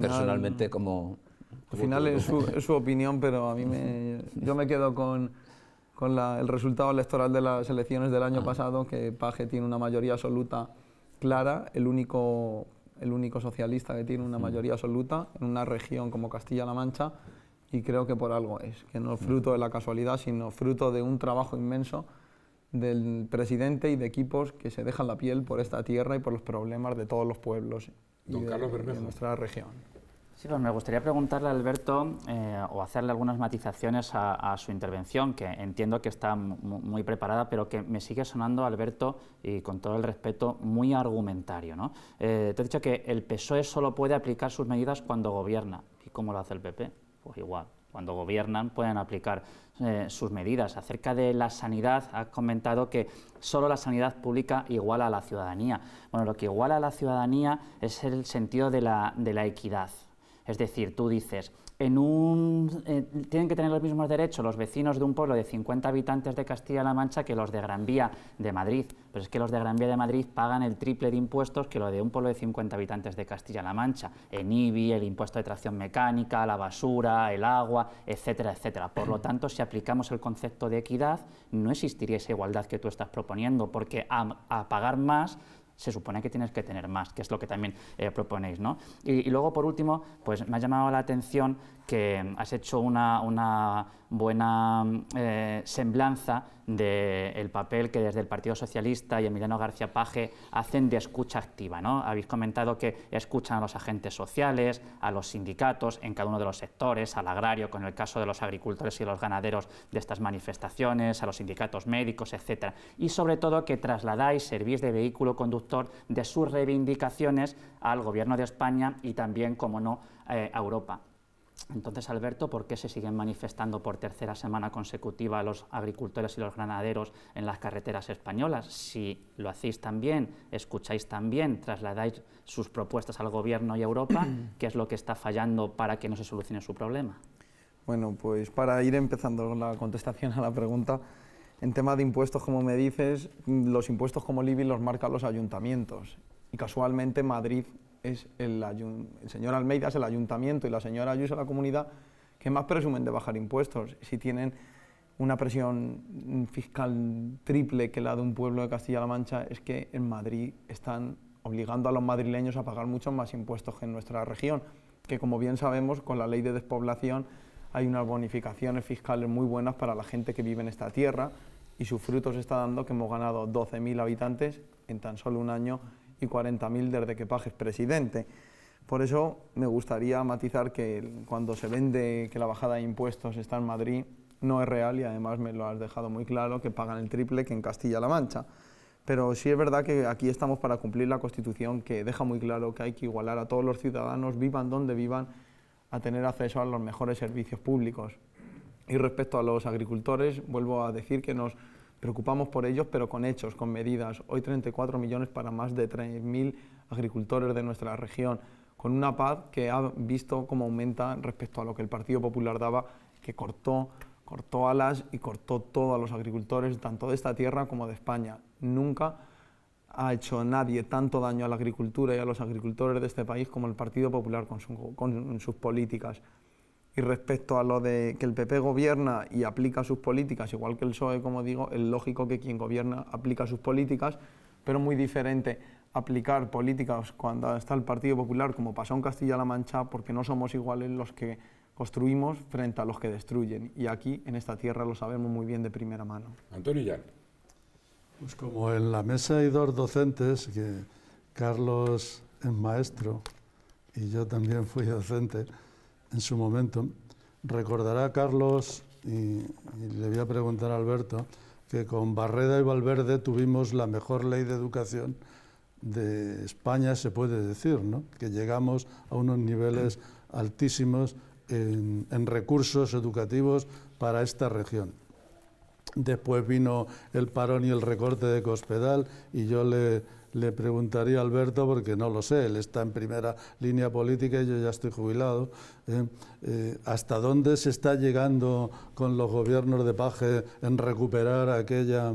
personalmente como... Al final es su, opinión, pero a mí me, yo me quedo con, con el resultado electoral de las elecciones del año ah. pasado, que Paje tiene una mayoría absoluta clara, el único, el único socialista que tiene una mayoría absoluta en una región como Castilla-La Mancha, y creo que por algo es, que no es fruto de la casualidad, sino fruto de un trabajo inmenso del presidente y de equipos que se dejan la piel por esta tierra y por los problemas de todos los pueblos de, nuestra región. Sí, pues me gustaría preguntarle a Alberto eh, o hacerle algunas matizaciones a, su intervención, que entiendo que está muy preparada, pero que me sigue sonando, Alberto, y con todo el respeto, muy argumentario. ¿no? Eh, te he dicho que el PSOE solo puede aplicar sus medidas cuando gobierna. ¿Y cómo lo hace el PP? pues igual, cuando gobiernan pueden aplicar eh, sus medidas. Acerca de la sanidad, has comentado que solo la sanidad pública iguala a la ciudadanía. Bueno, lo que iguala a la ciudadanía es el sentido de la equidad. Es decir, tú dices, en un, eh, tienen que tener los mismos derechos los vecinos de un pueblo de 50 habitantes de Castilla-La Mancha que los de Gran Vía de Madrid. Pero es que los de Gran Vía de Madrid pagan el triple de impuestos que los de un pueblo de 50 habitantes de Castilla-La Mancha. En IBI, el impuesto de tracción mecánica, la basura, el agua, etcétera, etcétera. Por lo tanto, si aplicamos el concepto de equidad, no existiría esa igualdad que tú estás proponiendo, porque a pagar más se supone que tienes que tener más, que es lo que también eh, proponéis. ¿no? Y, y, luego, por último, pues me ha llamado la atención que has hecho una, buena eh, semblanza del papel que desde el Partido Socialista y Emiliano García Paje hacen de escucha activa. Habéis comentado que escuchan a los agentes sociales, a los sindicatos en cada uno de los sectores, al agrario, con el caso de los agricultores y los ganaderos de estas manifestaciones, a los sindicatos médicos, etc. Y sobre todo que trasladáis, servís de vehículo conductor de sus reivindicaciones al Gobierno de España y también, como no, eh, a Europa. Entonces, Alberto, ¿por qué se siguen manifestando por tercera semana consecutiva los agricultores y los granaderos en las carreteras españolas? Si lo hacéis también, escucháis también, trasladáis sus propuestas al Gobierno y a Europa, ¿qué es lo que está fallando para que no se solucione su problema? Bueno, pues para ir empezando la contestación a la pregunta, en tema de impuestos, como me dices, los impuestos como LIBI los marcan los ayuntamientos. Y casualmente Madrid es el, señor Almeida es el ayuntamiento y la señora Ayuso la comunidad que más presumen de bajar impuestos. Si tienen una presión fiscal triple que la de un pueblo de Castilla-La Mancha, es que en Madrid están obligando a los madrileños a pagar muchos más impuestos que en nuestra región, que como bien sabemos con la ley de despoblación hay unas bonificaciones fiscales muy buenas para la gente que vive en esta tierra y sus frutos está dando que hemos ganado 12.000 habitantes en tan solo un año y 40.000 desde que pajes presidente. Por eso me gustaría matizar que cuando se vende que la bajada de impuestos está en Madrid, no es real y además me lo has dejado muy claro, que pagan el triple que en Castilla-La Mancha. Pero sí es verdad que aquí estamos para cumplir la Constitución que deja muy claro que hay que igualar a todos los ciudadanos, vivan donde vivan, a tener acceso a los mejores servicios públicos. Y respecto a los agricultores, vuelvo a decir que nos Preocupamos por ellos, pero con hechos, con medidas. Hoy 34 millones para más de 3.000 agricultores de nuestra región, con una paz que ha visto cómo aumenta respecto a lo que el Partido Popular daba, que cortó, cortó alas y cortó todo a los agricultores, tanto de esta tierra como de España. Nunca ha hecho nadie tanto daño a la agricultura y a los agricultores de este país como el Partido Popular con sus políticas. Y respecto a lo de que el PP gobierna y aplica sus políticas, igual que el PSOE, como digo, es lógico que quien gobierna aplica sus políticas, pero muy diferente aplicar políticas cuando está el Partido Popular, como pasó en Castilla-La Mancha, porque no somos iguales los que construimos frente a los que destruyen. Y aquí, en esta tierra, lo sabemos muy bien de primera mano. Antonio Yan. Pues como en la mesa hay dos docentes, que Carlos es maestro y yo también fui docente, en su momento. Recordará Carlos, y, le voy a preguntar a Alberto, que con Barreda y Valverde tuvimos la mejor ley de educación de España, se puede decir, ¿no? que llegamos a unos niveles altísimos en, recursos educativos para esta región. Después vino el parón y el recorte de Cospedal y yo le, le preguntaría a Alberto porque no lo sé, él está en primera línea política y yo ya estoy jubilado. ¿eh? Eh, ¿Hasta dónde se está llegando con los gobiernos de Paje en recuperar aquella,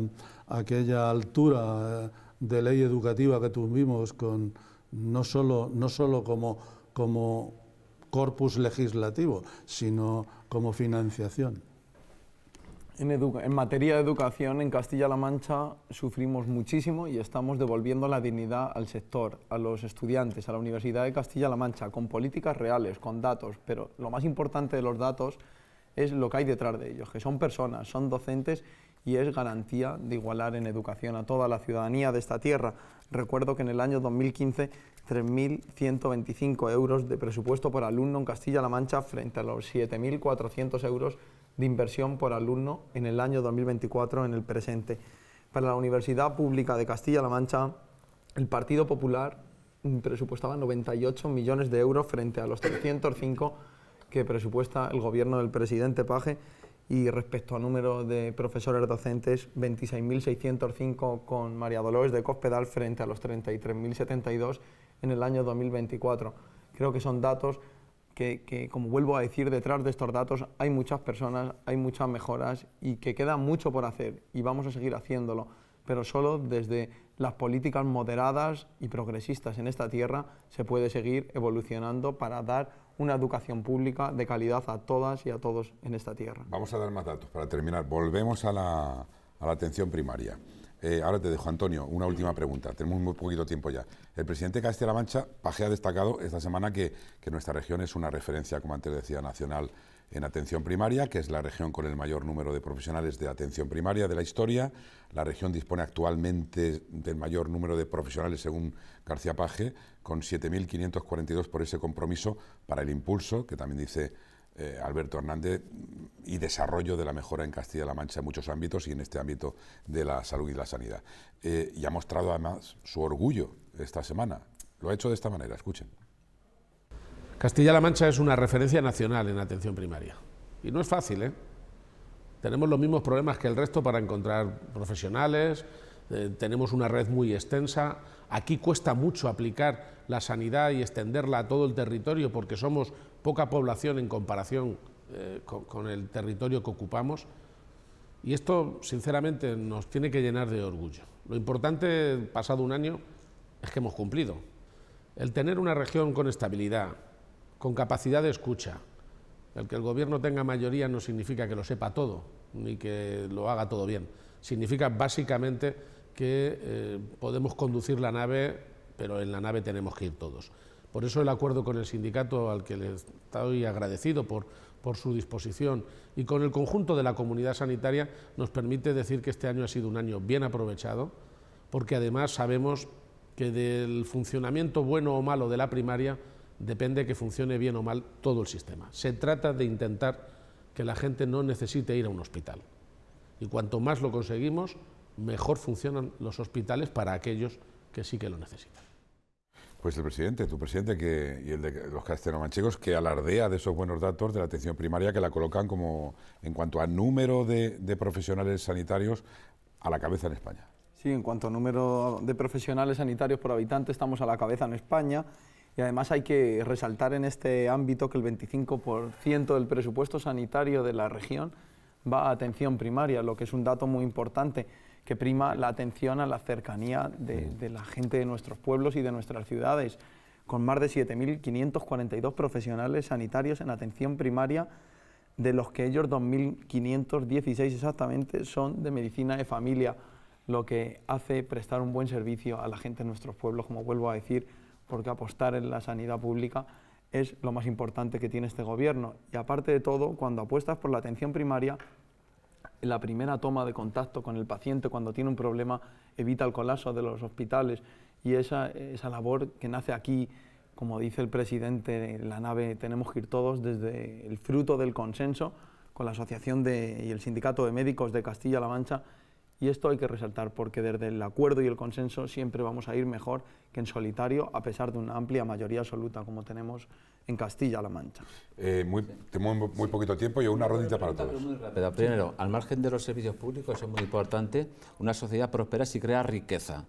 aquella altura eh, de ley educativa que tuvimos con no solo, no solo como, como corpus legislativo, sino como financiación? en, materia de educación en Castilla-La Mancha sufrimos muchísimo y estamos devolviendo la dignidad al sector, a los estudiantes, a la Universidad de Castilla-La Mancha, con políticas reales, con datos, pero lo más importante de los datos es lo que hay detrás de ellos, que son personas, son docentes y es garantía de igualar en educación a toda la ciudadanía de esta tierra. Recuerdo que en el año 2015 3.125 euros de presupuesto por alumno en Castilla-La Mancha frente a los 7.400 euros de inversión por alumno en el año 2024 en el presente. Para la Universidad Pública de Castilla-La Mancha, el Partido Popular presupuestaba 98 millones de euros frente a los 305 que presupuesta el gobierno del presidente Paje y respecto a número de profesores docentes, 26.605 con María Dolores de Cospedal frente a los 33.072 en el año 2024. Creo que son datos que, como vuelvo a decir, detrás de estos datos hay muchas personas, hay muchas mejoras y que queda mucho por hacer y vamos a seguir haciéndolo, pero solo desde las políticas moderadas y progresistas en esta tierra se puede seguir evolucionando para dar una educación pública de calidad a todas y a todos en esta tierra. Vamos a dar más datos para terminar. Volvemos a la atención primaria. Eh, ahora te dejo, Antonio, una última pregunta. Tenemos muy poquito tiempo ya. El presidente Castilla-La Mancha, Paje, ha destacado esta semana que, que, nuestra región es una referencia, como antes decía, nacional en atención primaria, que es la región con el mayor número de profesionales de atención primaria de la historia. La región dispone actualmente del mayor número de profesionales, según García Paje, con 7.542 por ese compromiso para el impulso, que también dice eh, Alberto Hernández y desarrollo de la mejora en Castilla-La Mancha en muchos ámbitos y en este ámbito de la salud y la sanidad. Eh, y ha mostrado además su orgullo esta semana. Lo ha hecho de esta manera, escuchen. Castilla-La Mancha es una referencia nacional en atención primaria. Y no es fácil, ¿eh? Tenemos los mismos problemas que el resto para encontrar profesionales, eh, tenemos una red muy extensa. Aquí cuesta mucho aplicar la sanidad y extenderla a todo el territorio porque somos poca población en comparación eh, con, el territorio que ocupamos. Y esto, sinceramente, nos tiene que llenar de orgullo. Lo importante, pasado un año, es que hemos cumplido. El tener una región con estabilidad, con capacidad de escucha, el que el gobierno tenga mayoría no significa que lo sepa todo, ni que lo haga todo bien. Significa básicamente que eh, podemos conducir la nave, pero en la nave tenemos que ir todos. Por eso el acuerdo con el sindicato, al que le estoy agradecido por, por su disposición, y con el conjunto de la comunidad sanitaria, nos permite decir que este año ha sido un año bien aprovechado, porque además sabemos que del funcionamiento bueno o malo de la primaria depende que funcione bien o mal todo el sistema. Se trata de intentar que la gente no necesite ir a un hospital. Y cuanto más lo conseguimos, mejor funcionan los hospitales para aquellos que sí que lo necesitan. Pues el presidente, tu presidente que, y el de los manchegos que alardea de esos buenos datos de la atención primaria, que la colocan como, en cuanto a número de, de profesionales sanitarios, a la cabeza en España. Sí, en cuanto a número de profesionales sanitarios por habitante, estamos a la cabeza en España. Y además hay que resaltar en este ámbito que el 25% del presupuesto sanitario de la región va a atención primaria, lo que es un dato muy importante que prima la atención a la cercanía de, la gente de nuestros pueblos y de nuestras ciudades, con más de 7.542 profesionales sanitarios en atención primaria, de los que ellos 2.516 exactamente son de medicina de familia, lo que hace prestar un buen servicio a la gente de nuestros pueblos, como vuelvo a decir, porque apostar en la sanidad pública es lo más importante que tiene este gobierno. Y aparte de todo, cuando apuestas por la atención primaria, la primera toma de contacto con el paciente cuando tiene un problema evita el colapso de los hospitales y esa, labor que nace aquí, como dice el presidente, la nave tenemos que ir todos desde el fruto del consenso con la Asociación y el Sindicato de Médicos de Castilla-La Mancha y esto hay que resaltar porque desde el acuerdo y el consenso siempre vamos a ir mejor que en solitario, a pesar de una amplia mayoría absoluta como tenemos en Castilla-La Mancha. Eh, muy, muy, poquito tiempo y una rondita para todos. Primero, al margen de los servicios públicos, es muy importante, una sociedad prospera si crea riqueza.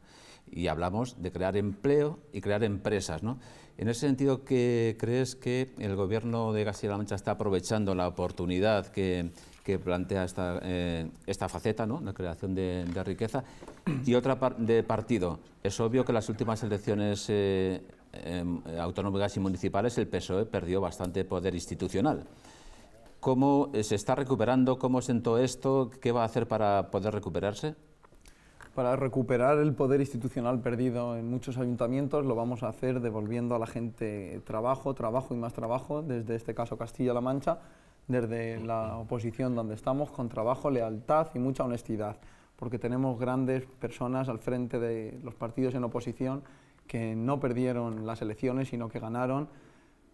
Y hablamos de crear empleo y crear empresas. ¿no? En ese sentido, crees que el gobierno de Castilla-La Mancha está aprovechando la oportunidad que que plantea esta, eh, faceta, ¿no? la creación de, riqueza, y otra parte de partido. Es obvio que las últimas elecciones eh, em, autonómicas y municipales el PSOE perdió bastante poder institucional. ¿Cómo eh, se está recuperando? ¿Cómo sentó esto? ¿Qué va a hacer para poder recuperarse? Para recuperar el poder institucional perdido en muchos ayuntamientos lo vamos a hacer devolviendo a la gente trabajo, trabajo y más trabajo, desde este caso Castilla-La Mancha, desde la oposición donde estamos con trabajo, lealtad y mucha honestidad, porque tenemos grandes personas al frente de los partidos en oposición que no perdieron las elecciones, sino que ganaron,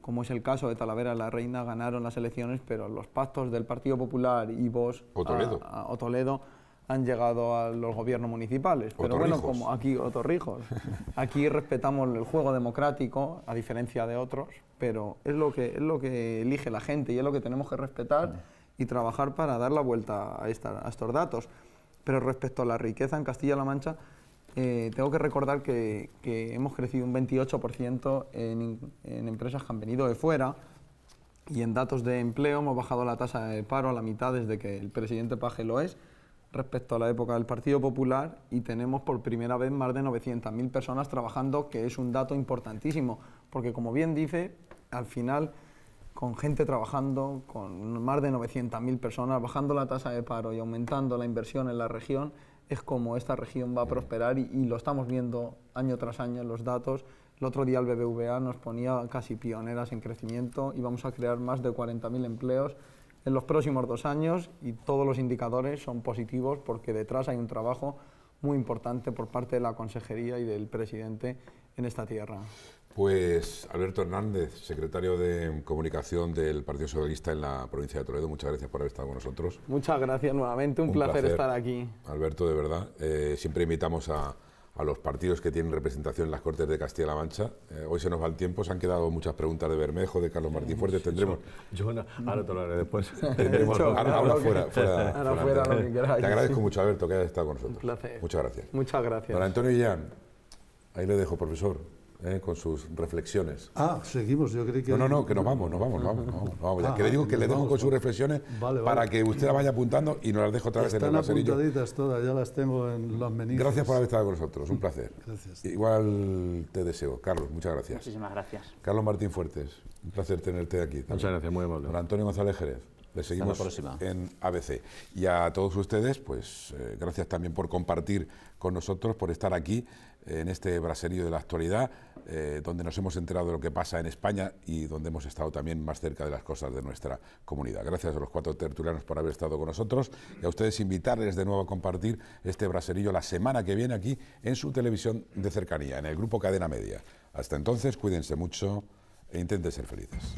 como es el caso de Talavera la Reina, ganaron las elecciones, pero los pactos del Partido Popular y vos o Toledo, a, Toledo han llegado a los gobiernos municipales. Pero bueno, como aquí, otorrijos, aquí respetamos el juego democrático, a diferencia de otros, pero es lo que, es lo que elige la gente y es lo que tenemos que respetar mm. y trabajar para dar la vuelta a, estos datos. Pero respecto a la riqueza en Castilla-La Mancha, eh, tengo que recordar que, hemos crecido un 28% en, en empresas que han venido de fuera, y en datos de empleo hemos bajado la tasa de paro a la mitad desde que el presidente Paje lo es respecto a la época del Partido Popular y tenemos por primera vez más de 900.000 personas trabajando, que es un dato importantísimo, porque como bien dice, al final, con gente trabajando, con más de 900.000 personas, bajando la tasa de paro y aumentando la inversión en la región, es como esta región va a prosperar y, lo estamos viendo año tras año en los datos. El otro día el BBVA nos ponía casi pioneras en crecimiento y vamos a crear más de 40.000 empleos en los próximos dos años y todos los indicadores son positivos porque detrás hay un trabajo muy importante por parte de la Consejería y del presidente en esta tierra. Pues Alberto Hernández, secretario de Comunicación del Partido Socialista en la provincia de Toledo, muchas gracias por haber estado con nosotros. Muchas gracias nuevamente, un, placer, estar aquí. Alberto, de verdad, eh, siempre invitamos a, a los partidos que tienen representación en las Cortes de Castilla-La Mancha. Eh, hoy se nos va el tiempo, se han quedado muchas preguntas de Bermejo, de Carlos Martín mm, Fuertes. Tendremos. Yo, ahora te lo haré después. Tendremos, ahora, fuera, fuera, fuera, lo que Te agradezco mucho, Alberto, que hayas estado con nosotros. Un placer. Muchas gracias. Muchas gracias. Para Antonio Illán, ahí le dejo, profesor. ¿eh? con sus reflexiones. Ah, seguimos, yo creo que... No, no, no, que nos vamos, nos vamos, nos vamos. vamos, ah, nos que le digo que le dejo con sus reflexiones para que usted las vaya apuntando y nos las dejo otra vez Están en el ...están apuntaditas todas, ya las tengo en los menús. Gracias por haber estado con nosotros, un placer. Igual te deseo, Carlos, muchas gracias. Muchísimas gracias. Carlos Martín Fuertes, un placer tenerte aquí. Muchas gracias, muy amable. Don Antonio González Jerez. Les seguimos en ABC. Y a todos ustedes, pues eh, gracias también por compartir con nosotros, por estar aquí en este braserío de la actualidad. Eh, donde nos hemos enterado de lo que pasa en España y donde hemos estado también más cerca de las cosas de nuestra comunidad. Gracias a los cuatro tertulianos por haber estado con nosotros y a ustedes invitarles de nuevo a compartir este braserillo la semana que viene aquí en su televisión de cercanía, en el grupo Cadena Media. Hasta entonces, cuídense mucho e intenten ser felices.